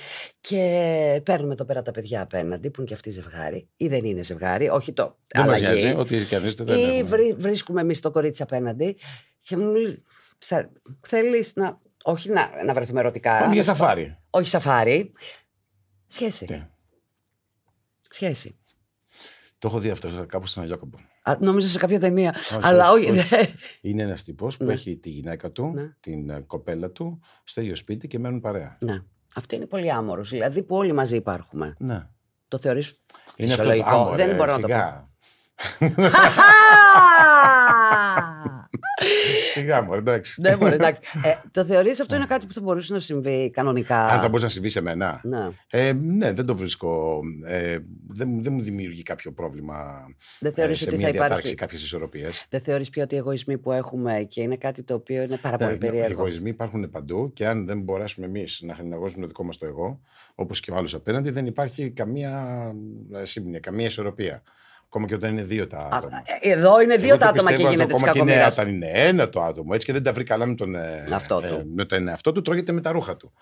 και παίρνουμε εδώ πέρα τα παιδιά απέναντι που είναι και αυτοί ζευγάρι ή δεν είναι ζευγάρι, όχι το δεν ό,τι και αν είστε Ή βρίσκουμε εμείς το κορίτσι απέναντι και μου λέει θέλεις να... Όχι να, να βρεθούμε ερωτικά. Όχι για σαφάρι. Όχι σαφάρι. Σχέση. Τι. Σχέση. Το έχω δει αυτό κάπου στον Αγιάκομπο. Νόμιζα σε κάποια ταινία. αλλά όχι. Είναι ένας τύπος που ναι. έχει τη γυναίκα του, ναι. την ε, κοπέλα του, στο ίδιο σπίτι και μένουν παρέα. Ναι. Αυτό είναι πολύ άμορος. Δηλαδή που όλοι μαζί υπάρχουμε. Ναι. Το θεωρείς φυσιολογικό. Δεν μπορώ να το πω. Σιγά μου, εντάξει. Ναι, μπορεί, εντάξει. Ε, το θεωρείς αυτό είναι ναι. κάτι που θα μπορούσε να συμβεί κανονικά. Αν θα μπορούσε να συμβεί σε μένα. Ναι, ε, ναι δεν το βρίσκω. Ε, δεν, δεν μου δημιουργεί κάποιο πρόβλημα δεν ε, σε μια θα διατάξη κάποιες ισορροπίες. Δεν θεωρείς πια ότι οι εγωισμοί που έχουμε και είναι κάτι το οποίο είναι πάρα ναι, πολύ ναι, περίεργο. Οι εγωισμοί υπάρχουν παντού και αν δεν μπορέσουμε εμείς να χαλιναγώσουμε το δικό μας το εγώ, όπως και ο άλλος απέναντι, δεν υπάρχει καμία ε, σύμπνοια, καμία ισορροπία. Ακόμα και όταν είναι δύο τα άτομα. Ε, εδώ είναι δύο τα άτομα και γίνεται τη κακομοίρας. Όταν είναι ένα το άτομο, έτσι και δεν τα βρει καλά με τον ε, αυτό ε, με τον εαυτό του, τρώγεται με τα ρούχα του.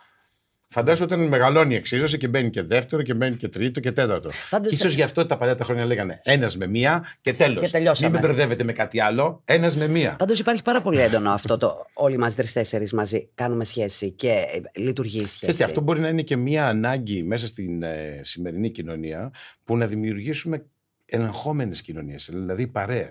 Φαντάζομαι όταν μεγαλώνει η εξίσωση και μπαίνει και δεύτερο και μπαίνει και τρίτο και τέταρτο. Πάντως... σω ε, γι' αυτό τα παλιά τα χρόνια λέγανε ένας με μία και τέλο. Μην με μπερδεύετε με κάτι άλλο. Ένας με μία. Πάντως υπάρχει πάρα πολύ έντονο αυτό το όλοι μας τρει-τέσσερι μαζί κάνουμε σχέση και λειτουργεί η σχέση. Και αυτό μπορεί να είναι και μία ανάγκη μέσα στην ε, σημερινή κοινωνία που να δημιουργήσουμε ελεγχόμενε κοινωνίες, δηλαδή παρέε.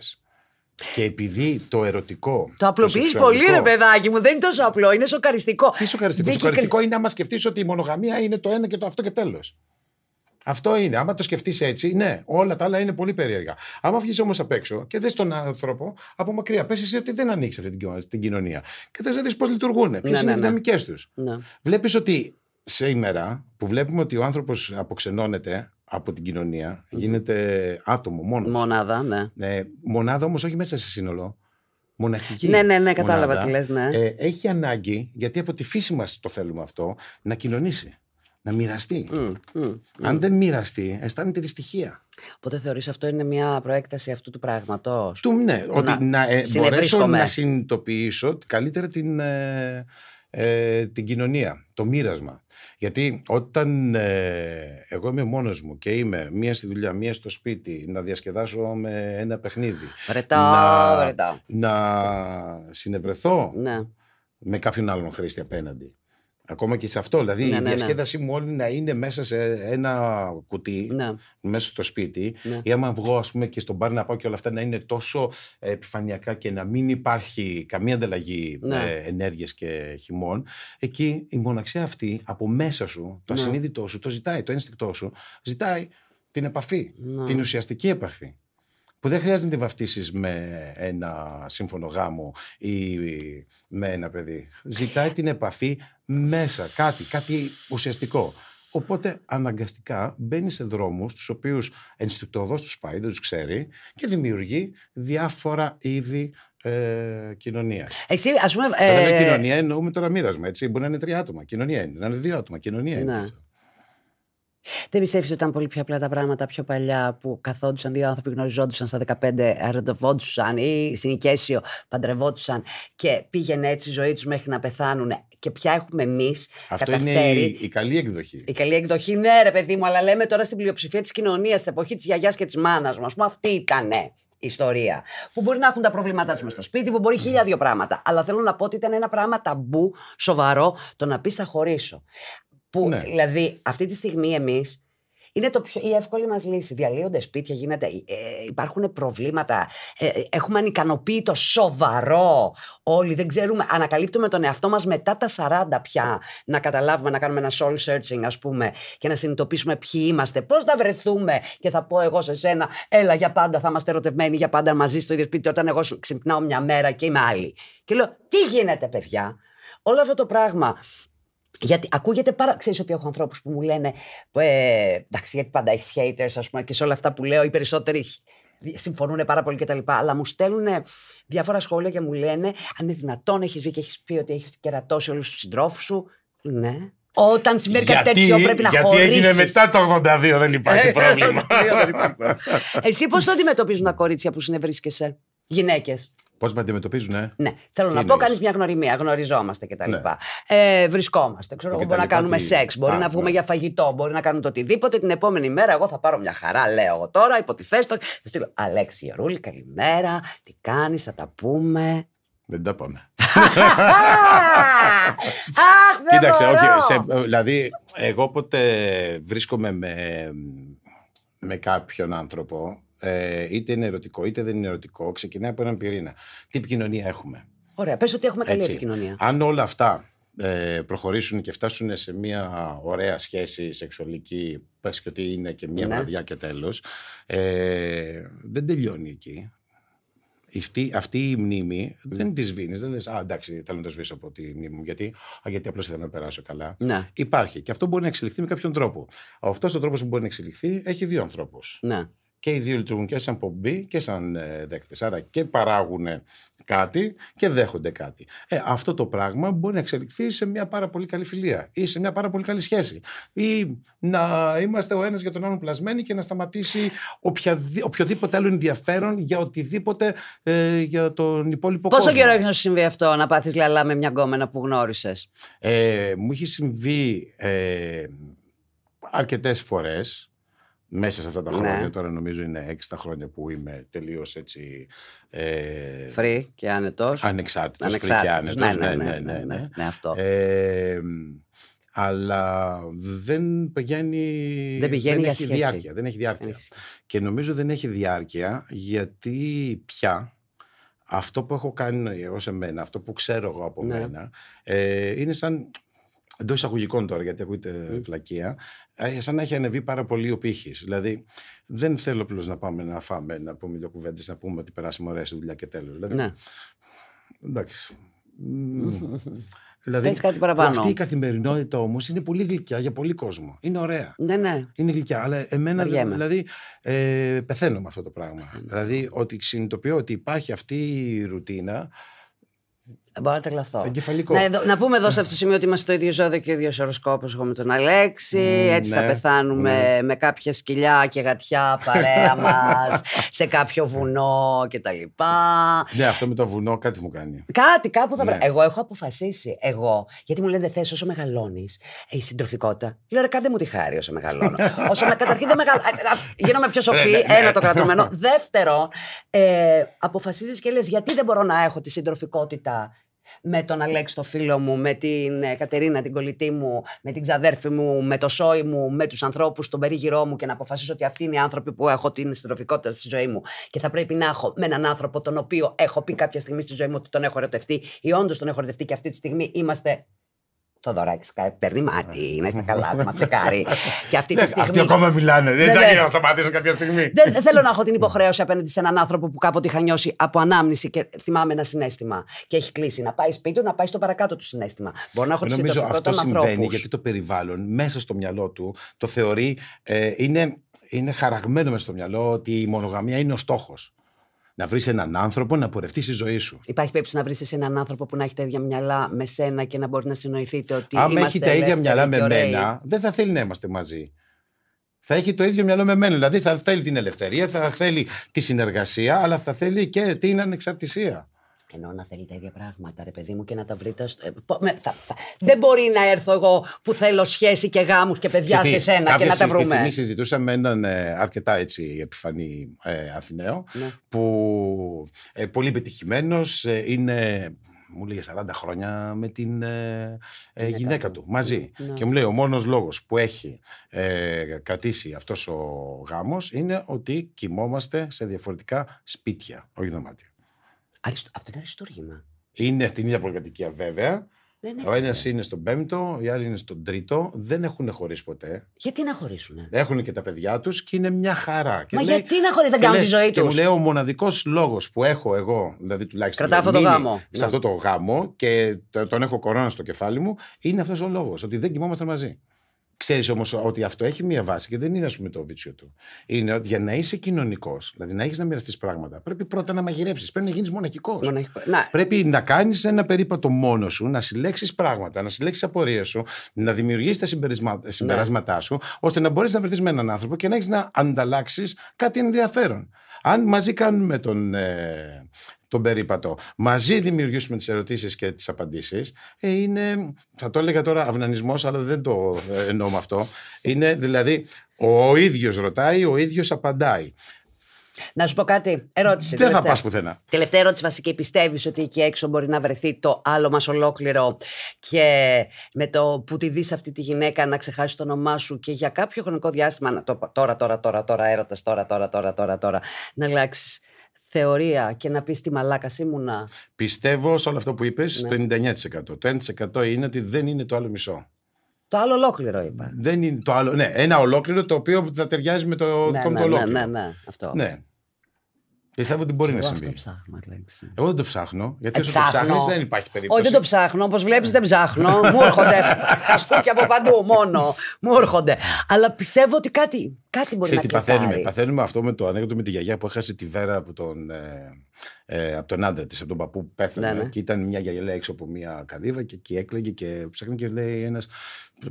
Και επειδή το ερωτικό. Το απλοποιεί πολύ, ρε παιδάκι μου, δεν είναι τόσο απλό, είναι σοκαριστικό. Τι σοκαριστικό. Δίκυ... Σοκαριστικό είναι άμα σκεφτείς ότι η μονογαμία είναι το ένα και το αυτό και τέλος. Αυτό είναι. Άμα το σκεφτείς έτσι, ναι, όλα τα άλλα είναι πολύ περίεργα. Άμα βγεις όμως απ' έξω και δεις τον άνθρωπο από μακριά, πες εσύ ότι δεν ανοίξεις αυτή την κοινωνία. Και θες να δεις πώς λειτουργούν, ποιες ναι, ναι, είναι οι ναι. δυναμικές τους. Βλέπεις ότι σήμερα που βλέπουμε ότι ο άνθρωπος αποξενώνεται από την κοινωνία. Γίνεται άτομο μόνος. Μονάδα, ναι. ναι μονάδα όμως όχι μέσα σε σύνολο. Μοναχική. Ναι, ναι, ναι, κατάλαβα τι λες, ναι. Ε, έχει ανάγκη, γιατί από τη φύση μας το θέλουμε αυτό, να κοινωνήσει. Να μοιραστεί. Αν δεν μοιραστεί, αισθάνεται δυστυχία. Οπότε θεωρείς αυτό είναι μια προέκταση αυτού του πράγματος. Του ναι. Ότι να, ε, μπορέσω να συνειδητοποιήσω καλύτερα την. Ε, ε, την κοινωνία, το μοίρασμα. Γιατί όταν ε, εγώ είμαι μόνος μου και είμαι μία στη δουλειά, μία στο σπίτι, να διασκεδάσω με ένα παιχνίδι, βρετά, να, συνευρεθώ ναι. με κάποιον άλλον χρήστη απέναντι, Ακόμα και σε αυτό. Δηλαδή ναι, η διασκέδαση ναι. ναι. μου όλη να είναι μέσα σε ένα κουτί, ναι. μέσα στο σπίτι, ή άμα βγω ας πούμε, και στον μπαρ να πάω και όλα αυτά να είναι τόσο επιφανειακά και να μην υπάρχει καμία ανταλλαγή ναι. Ε, ενέργειας και χυμών. Εκεί η μοναξιά αυτή από μέσα σου, το ασυνείδητό σου, το ζητάει, το ένστικτό σου, ζητάει την επαφή, την ουσιαστική επαφή που δεν χρειάζεται να τη βαφτίσεις με ένα σύμφωνο γάμο ή με ένα παιδί. Ζητάει την επαφή μέσα κάτι, κάτι ουσιαστικό. Οπότε αναγκαστικά μπαίνει σε δρόμους τους οποίους ενστικτοδός τους πάει, δεν τους ξέρει και δημιουργεί διάφορα είδη ε, κοινωνίας. Εσύ, ας πούμε. Ε... κοινωνία εννοούμε τώρα μοίρασμα. Έτσι. Μπορεί να είναι τρία άτομα. Κοινωνία είναι. Να είναι δύο άτομα. Κοινωνία είναι. Ναι. Δεν πιστεύεις ότι ήταν πολύ πιο απλά τα πράγματα πιο παλιά που καθόντουσαν δύο άνθρωποι, γνωριζόντουσαν στα 15, ερωτευόντουσαν ή στην οικέσιο παντρευόντουσαν και πήγαινε έτσι η ζωή τους μέχρι να πεθάνουν. Και πια έχουμε εμείς. Αυτό είναι η, καλή εκδοχή. Η καλή εκδοχή, ναι, ρε παιδί μου, αλλά λέμε τώρα στην πλειοψηφία της κοινωνίας, στην εποχής της γιαγιάς και της μάνας μας. πούμε, αυτή ήταν ιστορία. Που μπορεί να έχουν τα προβλήματά τους με στο σπίτι, που μπορεί χίλια ναι. δύο πράγματα. Αλλά θέλω να πω ότι ήταν ένα πράγμα ταμπού, σοβαρό, το να πεις θα χωρίσω. Που, ναι. Δηλαδή, αυτή τη στιγμή εμείς είναι το πιο, η εύκολη μας λύση. Διαλύονται σπίτια, γίνεται, ε, υπάρχουν προβλήματα. Ε, ε έχουμε το σοβαρό. Όλοι δεν ξέρουμε. Ανακαλύπτουμε τον εαυτό μας μετά τα 40 πια. Να καταλάβουμε, να κάνουμε ένα soul searching, ας πούμε, και να συνειδητοποιήσουμε ποιοι είμαστε. Πώς θα βρεθούμε, και θα πω εγώ σε σένα, έλα για πάντα, θα είμαστε ερωτευμένοι για πάντα μαζί στο ίδιο σπίτι. Όταν εγώ ξυπνάω μια μέρα και είμαι άλλη. Και λέω, τι γίνεται, παιδιά. Όλο αυτό το πράγμα γιατί ακούγεται πάρα. Ξέρεις ότι έχω ανθρώπους που μου λένε. Ε, εντάξει, γιατί πάντα έχεις haters, ας πούμε, και σε όλα αυτά που λέω οι περισσότεροι συμφωνούν πάρα πολύ κτλ. Αλλά μου στέλνουν διάφορα σχόλια και μου λένε Αν είναι δυνατόν, έχεις βγει και έχεις πει ότι έχεις κερατώσει όλους τους συντρόφους σου. Ναι. Όταν συμβαίνει κάτι τέτοιο, πρέπει να χωρίσει. Γιατί έγινε μετά το 82, ε, δεν υπάρχει πρόβλημα. Εσύ πώς το αντιμετωπίζουν τα κορίτσια που συνευρίσκεσαι, γυναίκες. Πώς με αντιμετωπίζουν, ε? Ναι. Θέλω να πω, κάνεις μια γνωριμία, γνωριζόμαστε κτλ. Ναι. Ε, βρισκόμαστε. Ξέρω εγώ, μπορεί να κάνουμε τι... σεξ, μπορεί να βγούμε ναι. για φαγητό, μπορεί να κάνουμε το οτιδήποτε. Την επόμενη μέρα, εγώ θα πάρω μια χαρά, λέω εγώ τώρα, υποτιθέστε. Θα στείλω Αλέξη Γερούλη, καλημέρα. Τι κάνεις, θα τα πούμε. Δεν τα πάμε. Αχ, δεν Κοίταξε, okay, δηλαδή, εγώ πότε βρίσκομαι με, με κάποιον άνθρωπο ε, είτε είναι ερωτικό είτε δεν είναι ερωτικό, ξεκινάει από έναν πυρήνα. Τι επικοινωνία έχουμε. Ωραία, πες ότι έχουμε καλή Έτσι. επικοινωνία. Αν όλα αυτά ε, προχωρήσουν και φτάσουν σε μια ωραία σχέση σεξουαλική, πες και ότι είναι και μια ναι. και τέλος, ε, δεν τελειώνει εκεί. Αυτή, αυτή η μνήμη δεν τη σβήνεις. Δεν λες, Α, εντάξει, θέλω να το σβήσω από τη μνήμη μου. Γιατί, γιατί απλώς ήθελα να περάσω καλά. Ναι. Υπάρχει. Και αυτό μπορεί να εξελιχθεί με κάποιον τρόπο. Αυτός ο τρόπος που μπορεί να εξελιχθεί έχει δύο ανθρώπους. Ναι και οι δύο λειτουργούν και σαν πομπή και σαν ε, δέκτες. Άρα και παράγουν κάτι και δέχονται κάτι. Ε, αυτό το πράγμα μπορεί να εξελιχθεί σε μια πάρα πολύ καλή φιλία ή σε μια πάρα πολύ καλή σχέση. Ή να είμαστε ο ένας για τον άλλον πλασμένοι και να σταματήσει οποιοδήποτε άλλο ενδιαφέρον για οτιδήποτε ε, για τον υπόλοιπο Πόσο κόσμο. Πόσο καιρό έχεις να σου συμβεί αυτό, να πάθεις λαλά με μια γκόμενα που γνώρισες. Ε, μου έχει συμβεί ε, αρκετές φορές μέσα σε αυτά τα χρόνια. Ναι. Τώρα νομίζω είναι έξι τα χρόνια που είμαι τελείως έτσι. Ε, free και άνετος. Ανεξάρτητος. Ανεξάρτητος, ναι ναι ναι, ναι, ναι, ναι. ναι, αυτό. Ε, αλλά δεν πηγαίνει. Δεν πηγαίνει δεν για έχει διάρκεια. Δεν έχει διάρκεια. Και νομίζω δεν έχει διάρκεια γιατί πια αυτό που έχω κάνει εγώ σε μένα, αυτό που ξέρω εγώ από μένα, ε, είναι σαν Εντός εισαγωγικών τώρα, γιατί ακούγεται mm. Ε, σαν να έχει ανεβεί πάρα πολύ ο πύχης. Δηλαδή, δεν θέλω απλώς να πάμε να φάμε, να πούμε δύο κουβέντες, να πούμε ότι περάσαμε ωραία στη δουλειά και τέλος. Δηλαδή, ναι. Εντάξει. Δηλαδή, κάτι παραπάνω. Αυτή η καθημερινότητα όμως είναι πολύ γλυκιά για πολύ κόσμο. Είναι ωραία. Ναι, ναι. Είναι γλυκιά. Αλλά εμένα δηλαδή ε, πεθαίνω με αυτό το πράγμα. Πεθαίνω. Δηλαδή ότι συνειδητοποιώ ότι υπάρχει αυτή η ρουτίνα Μπορώ να τρελαθώ. Να, να πούμε εδώ σε αυτό το σημείο ότι είμαστε το ίδιο ζώδιο και ο ίδιος οροσκόπος. Εγώ με τον Αλέξη. έτσι ναι, θα πεθάνουμε ναι. με κάποια σκυλιά και γατιά παρέα μας σε κάποιο βουνό κτλ. Ναι, αυτό με το βουνό κάτι μου κάνει. Κάτι, κάπου θα ναι. βρω. Εγώ έχω αποφασίσει. Εγώ, γιατί μου λένε δεν θες όσο μεγαλώνεις η συντροφικότητα. Λέω ρε, κάντε μου τη χάρη όσο μεγαλώνω. όσο με, καταρχήν δεν μεγαλώνω. Γίνομαι πιο σοφή. Ναι, ένα το κρατούμενο. Δεύτερο, ε, αποφασίζεις και λες γιατί δεν μπορώ να έχω τη συντροφικότητα με τον Αλέξη το φίλο μου, με την ε, Κατερίνα την κολλητή μου, με την ξαδέρφη μου, με το σόι μου, με τους ανθρώπους στον περίγυρό μου και να αποφασίσω ότι αυτοί είναι οι άνθρωποι που έχω την συντροφικότητα στη ζωή μου και θα πρέπει να έχω με έναν άνθρωπο τον οποίο έχω πει κάποια στιγμή στη ζωή μου ότι τον έχω ερωτευτεί ή όντως τον έχω ερωτευτεί και αυτή τη στιγμή είμαστε το δωράκι παίρνει μάτι, είναι καλά να και αυτή τη στιγμή. Αυτοί ακόμα μιλάνε. Δεν ναι, θα ναι. γίνει να σταματήσουν κάποια στιγμή. Δεν θέλω να έχω την υποχρέωση απέναντι σε έναν άνθρωπο που κάποτε είχα νιώσει από ανάμνηση και θυμάμαι ένα συνέστημα. Και έχει κλείσει. Να πάει σπίτι του, να πάει στο παρακάτω του συνέστημα. Μπορώ να έχω τη συνέστημα. Νομίζω Αυτό συμβαίνει γιατί το περιβάλλον μέσα στο μυαλό του το θεωρεί. Ε, είναι, είναι χαραγμένο μέσα στο μυαλό ότι η μονογαμία είναι ο στόχος να βρεις έναν άνθρωπο να πορευτείς στη ζωή σου. Υπάρχει περίπτωση να βρεις έναν άνθρωπο που να έχει τα ίδια μυαλά με σένα και να μπορεί να συνοηθείτε ότι. Αν έχει τα ίδια μυαλά με μένα, δεν θα θέλει να είμαστε μαζί. Θα έχει το ίδιο μυαλό με μένα. Δηλαδή θα θέλει την ελευθερία, θα θέλει τη συνεργασία, αλλά θα θέλει και την ανεξαρτησία ενώ να θέλει τα ίδια πράγματα, ρε παιδί μου, και να τα βρείτε. Στο... Ε, δεν μπορεί να έρθω εγώ που θέλω σχέση και γάμους και παιδιά σε σένα και να τα βρούμε. Εμεί συζητούσαμε με έναν ε, αρκετά έτσι επιφανή ε, Αθηναίο, ναι. που ε, πολύ πετυχημένο ε, είναι μου λέει 40 χρόνια με την γυναίκα του μαζί. Ναι. Και μου λέει ο μόνος λόγος που έχει ε, κρατήσει αυτός ο γάμος είναι ότι κοιμόμαστε σε διαφορετικά σπίτια, όχι δωμάτια. Αριστο... Αυτό είναι αριστούργημα. Είναι στην ίδια πολυκατοικία βέβαια. ο ένας ναι. είναι στον πέμπτο, η άλλη είναι στον τρίτο. Δεν έχουν χωρίσει ποτέ. Γιατί να χωρίσουν. Έχουν και τα παιδιά τους και είναι μια χαρά. Μα γιατί να χωρίσουν, δεν κάνουν τη ζωή του. Και μου λέει ο μοναδικός λόγος που έχω εγώ, δηλαδή τουλάχιστον. Κρατάω αυτό το γάμο. Σε αυτό το γάμο και τον έχω κορώνα στο κεφάλι μου, είναι αυτός ο λόγος. Ότι δεν κοιμόμαστε μαζί. Ξέρεις όμως ότι αυτό έχει μία βάση και δεν είναι, ας πούμε, το βίτσιο του. Είναι ότι για να είσαι κοινωνικός, δηλαδή να έχεις να μοιραστείς πράγματα, πρέπει πρώτα να μαγειρέψεις. Πρέπει να γίνεις μοναχικός. Πρέπει να κάνεις ένα περίπατο μόνος σου, να συλλέξεις πράγματα, να συλλέξεις απορίες σου, να δημιουργήσεις τα ναι. συμπεράσματά σου, ώστε να μπορείς να βρεθείς με έναν άνθρωπο και να έχεις να ανταλλάξεις κάτι ενδιαφέρον. Αν μαζί κάνουμε τον ε, τον περίπατο. Μαζί δημιουργήσουμε τις ερωτήσεις και τις απαντήσεις. Ε, είναι, θα το έλεγα τώρα αυνανισμός, αλλά δεν το ε, εννοώ με αυτό. Είναι δηλαδή ο ίδιος ρωτάει, ο ίδιος απαντάει. Να σου πω κάτι. Ερώτηση. Δεν τελευταία. θα πας πουθενά. Τελευταία ερώτηση βασική. Πιστεύεις ότι εκεί έξω μπορεί να βρεθεί το άλλο μας ολόκληρο και με το που τη δεις αυτή τη γυναίκα να ξεχάσει το όνομά σου και για κάποιο χρονικό διάστημα. τώρα, τώρα, τώρα, τώρα, έρωτας, τώρα, τώρα, τώρα, τώρα, τώρα, να αλλάξεις θεωρία και να πεις τι μαλάκας ήμουνα. Πιστεύω σε όλο αυτό που είπες ναι. το 99%. Το 1% είναι ότι δεν είναι το άλλο μισό. Το άλλο ολόκληρο είπα. Δεν είναι το άλλο. Ναι, ένα ολόκληρο το οποίο θα ταιριάζει με το ναι, δικό μου ναι, το ολόκληρο. Ναι, ναι, ναι. Αυτό. Ναι. Πιστεύω ότι μπορεί να συμβεί. συμβεί. ψάχνω, εγώ δεν το ψάχνω. Γιατί ε, όσο το ψάχνεις, δεν υπάρχει περίπτωση. Όχι, δεν το ψάχνω. Όπως βλέπεις, δεν ψάχνω. μου έρχονται. Χαστούκια από παντού μόνο. Μου έρχονται. Αλλά πιστεύω ότι κάτι, κάτι μπορεί να συμβεί. Παθαίνουμε. παθαίνουμε αυτό με το ανέκδοτο με τη γιαγιά που έχασε τη βέρα από τον. Ε, ε, από τον άντρα της, από τον παππού που πέθανε. Ναι, ναι. Και ήταν μια γυαλιά έξω από μια καλύβα και, και έκλαιγε και ψάχνει και λέει ένας.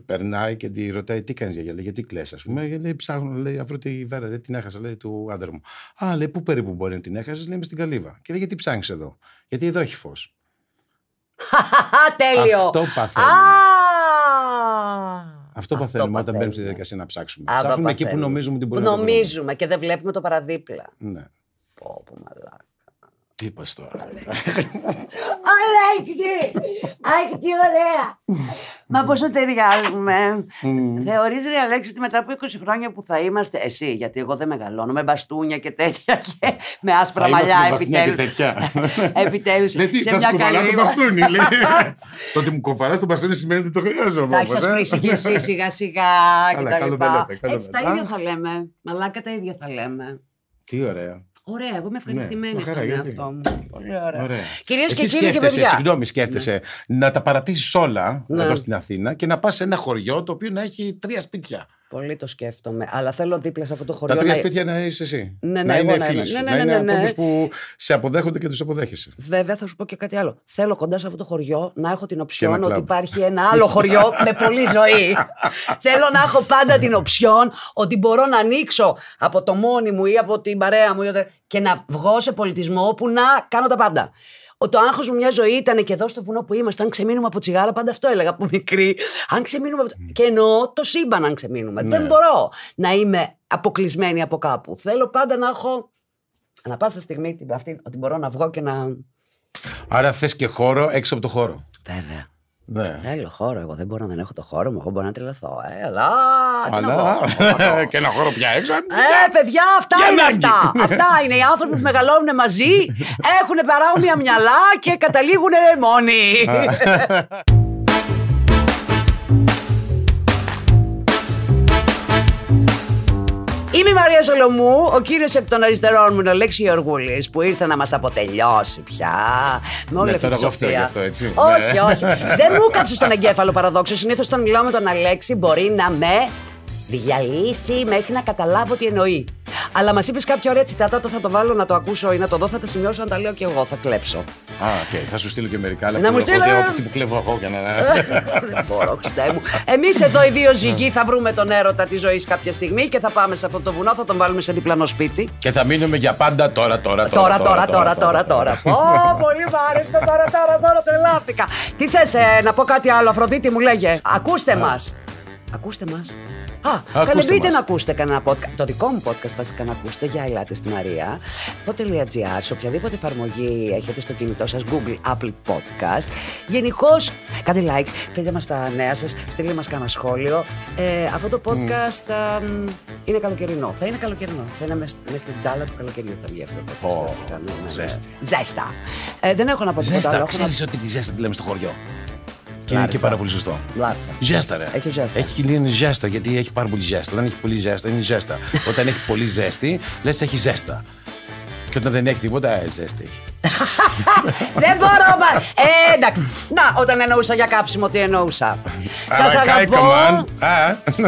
Περνάει και τη ρωτάει τι κάνεις γιαγιά, γιατί κλε, ας πούμε. λέει ψάχνω, λέει αφού τη βέρα, λέει, την έχασα, λέει του άντρα μου. Α, λέει πού περίπου μπορεί να την έχασες, λέει μες στην καλύβα. Και λέει γιατί ψάχνεις εδώ, γιατί εδώ έχει φως. Τέλειο! Αυτό παθαίνουμε. Αυτό παθαίνουμε όταν μπαίνουμε στη διαδικασία να ψάξουμε. Ψάχνουμε εκεί που νομίζουμε Νομίζουμε και δεν βλέπουμε το παραδίπλα. Ναι. πω, τι είπα τώρα. Αλέξη! Αχ, τι ωραία! Μα πόσο ταιριάζουμε. Θεωρείς ρε Αλέξη ότι μετά από 20 χρόνια που θα είμαστε εσύ, γιατί εγώ δεν μεγαλώνω με μπαστούνια και τέτοια και με άσπρα μαλλιά επιτέλους. Επιτέλους. Δεν ναι, τι, θα σκουβαλά το μπαστούνι. Το ότι μου κοφαλά το μπαστούνι σημαίνει ότι το χρειάζομαι. Θα σας εσύ σιγά σιγά Έτσι τα ίδια θα λέμε. Μαλάκα τα ίδια θα λέμε. Τι ωραία. Ωραία, εγώ είμαι ναι, ευχαριστημένη ναι, στον εαυτό μου. Πολύ ωραία. ωραία. Κυρίες και κύριοι, και παιδιά. Συγγνώμη, σκέφτεσαι ναι. να τα παρατήσεις όλα ναι. εδώ στην Αθήνα και να πας σε ένα χωριό το οποίο να έχει τρία σπίτια. Πολύ το σκέφτομαι. Αλλά θέλω δίπλα σε αυτό το χωριό. Τα τρία σπίτια να είσαι εσύ. Ναι, ναι, να ναι, ναι, ναι, είναι ναι, ναι, Ναι, ναι, να είναι που σε αποδέχονται και τους αποδέχεσαι. Βέβαια, θα σου πω και κάτι άλλο. Θέλω κοντά σε αυτό το χωριό να έχω την οψιόν ότι υπάρχει ένα άλλο χωριό με πολλή ζωή. θέλω να έχω πάντα την οψιόν ότι μπορώ να ανοίξω από το μόνη μου ή από την παρέα μου και να βγω σε πολιτισμό που να κάνω τα πάντα το άγχος μου μια ζωή ήταν και εδώ στο βουνό που είμαστε. Αν ξεμείνουμε από τσιγάρα, πάντα αυτό έλεγα από μικρή. Αν ξεμείνουμε. Από... Mm. Και εννοώ το σύμπαν, αν ξεμείνουμε. Δεν ναι. μπορώ να είμαι αποκλεισμένη από κάπου. Θέλω πάντα να έχω. Ανά πάσα στιγμή αυτή, ότι μπορώ να βγω και να. Άρα θες και χώρο έξω από το χώρο. Βέβαια. Ναι. Θέλω χώρο. Εγώ δεν μπορώ να δεν έχω το χώρο μου. Εγώ μπορώ να τρελαθώ. Ε, αλλά. και ένα χώρο πια έξω. Ε, παιδιά, αυτά είναι αυτά. αυτά είναι οι άνθρωποι που μεγαλώνουν μαζί, έχουν παράγουν μυαλά και καταλήγουν μόνοι. Είμαι η Μαρία Σολομού, ο κύριος εκ των αριστερό μου ο Λέξη Γεωργούλης που ήρθε να μας αποτελειώσει πια. Με όλη ναι, αυτή τη σοφία. Όχι, ναι. όχι. Δεν μου κάψε τον εγκέφαλο παραδόξω. Συνήθω όταν μιλάω με τον Αλέξη μπορεί να με διαλύσει μέχρι να καταλάβω τι εννοεί. Αλλά μας είπες κάποια έτσι τσιτάτα, το θα το βάλω να το ακούσω ή να το δω, θα τα σημειώσω να τα λέω και εγώ. Θα κλέψω. Α, okay. θα σου στείλω και μερικά. Αλλά να μου στείλω. ό,τι μου κλέβω εγώ και να. Δεν μπορώ, ξέρετε Εμείς εδώ οι δύο ζυγοί θα βρούμε τον έρωτα της ζωής κάποια στιγμή και θα πάμε σε αυτό το βουνό, θα τον βάλουμε σε διπλανό σπίτι. Και θα μείνουμε για πάντα τώρα, τώρα, τώρα. Τώρα, τώρα, τώρα, τώρα. Ω, πολύ μου άρεσε τώρα, τώρα, τώρα, τρελάθηκα. Τι θες ε, να πω κάτι άλλο, Αφροδίτη μου λέγε. Ακούστε μας. Ακούστε μας. Α, καλή μπείτε να ακούσετε κανένα podcast. Το δικό μου podcast βασικά να ακούσετε για ελάτε στη Μαρία. Πο.gr, σε οποιαδήποτε εφαρμογή έχετε στο κινητό σας, Google, Apple Podcast. Γενικώς, κάντε like, πείτε μας τα νέα σας, στείλτε μας κάνα σχόλιο. Ε, αυτό το podcast ναι. είναι καλοκαιρινό. Θα είναι καλοκαιρινό. Θα είναι μες, στην τάλα του καλοκαιριού θα βγει αυτό το podcast. Oh, Ζέστα. Ε, δεν έχω να πω τίποτα άλλο Ξέρεις ότι τη ζέστα τη λέμε στο χωριό. Και είναι και πάρα πολύ σωστό. Λάρισα. Ζέστα, ρε. Έχει ζέστα. Έχει είναι ζέστα, γιατί έχει πάρα πολύ ζέστα. Όταν έχει πολύ ζέστα, είναι ζέστα. όταν έχει πολύ ζέστη, λες έχει ζέστα. Και όταν δεν έχει τίποτα, ε, ζέστη. δεν μπορώ, μα. Ε, εντάξει. Να, όταν εννοούσα για κάψιμο, τι εννοούσα. Σας αγαπώ.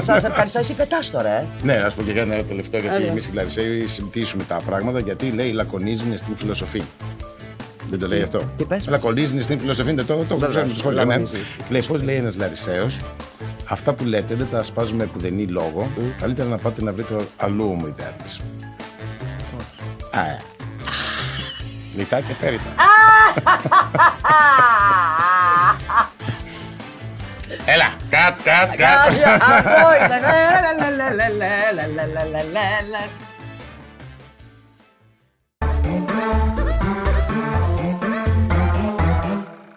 Σα ευχαριστώ. Εσύ πετάς τώρα, ε. Ναι, ας πω και ένα τελευταίο, γιατί εμεί οι Λαρισαίοι δηλαδή, συμπτήσουμε τα πράγματα, γιατί λέει λακωνίζει στην φιλοσοφία. Δεν το λέει αυτό. Αλλά κολλίζεις στην φιλοσοφία, δεν το, το ξέρουμε. Το σχολιάμε. Λέει, πώς λέει ένας Λαρισαίο, αυτά που λέτε δεν τα σπάζουμε που δεν είναι λόγο. Καλύτερα να πάτε να βρείτε αλλού ομοειδέατε. Αε. Λιτά και πέριτα. Έλα, κατ, κατ, κατ. Απόλυτα.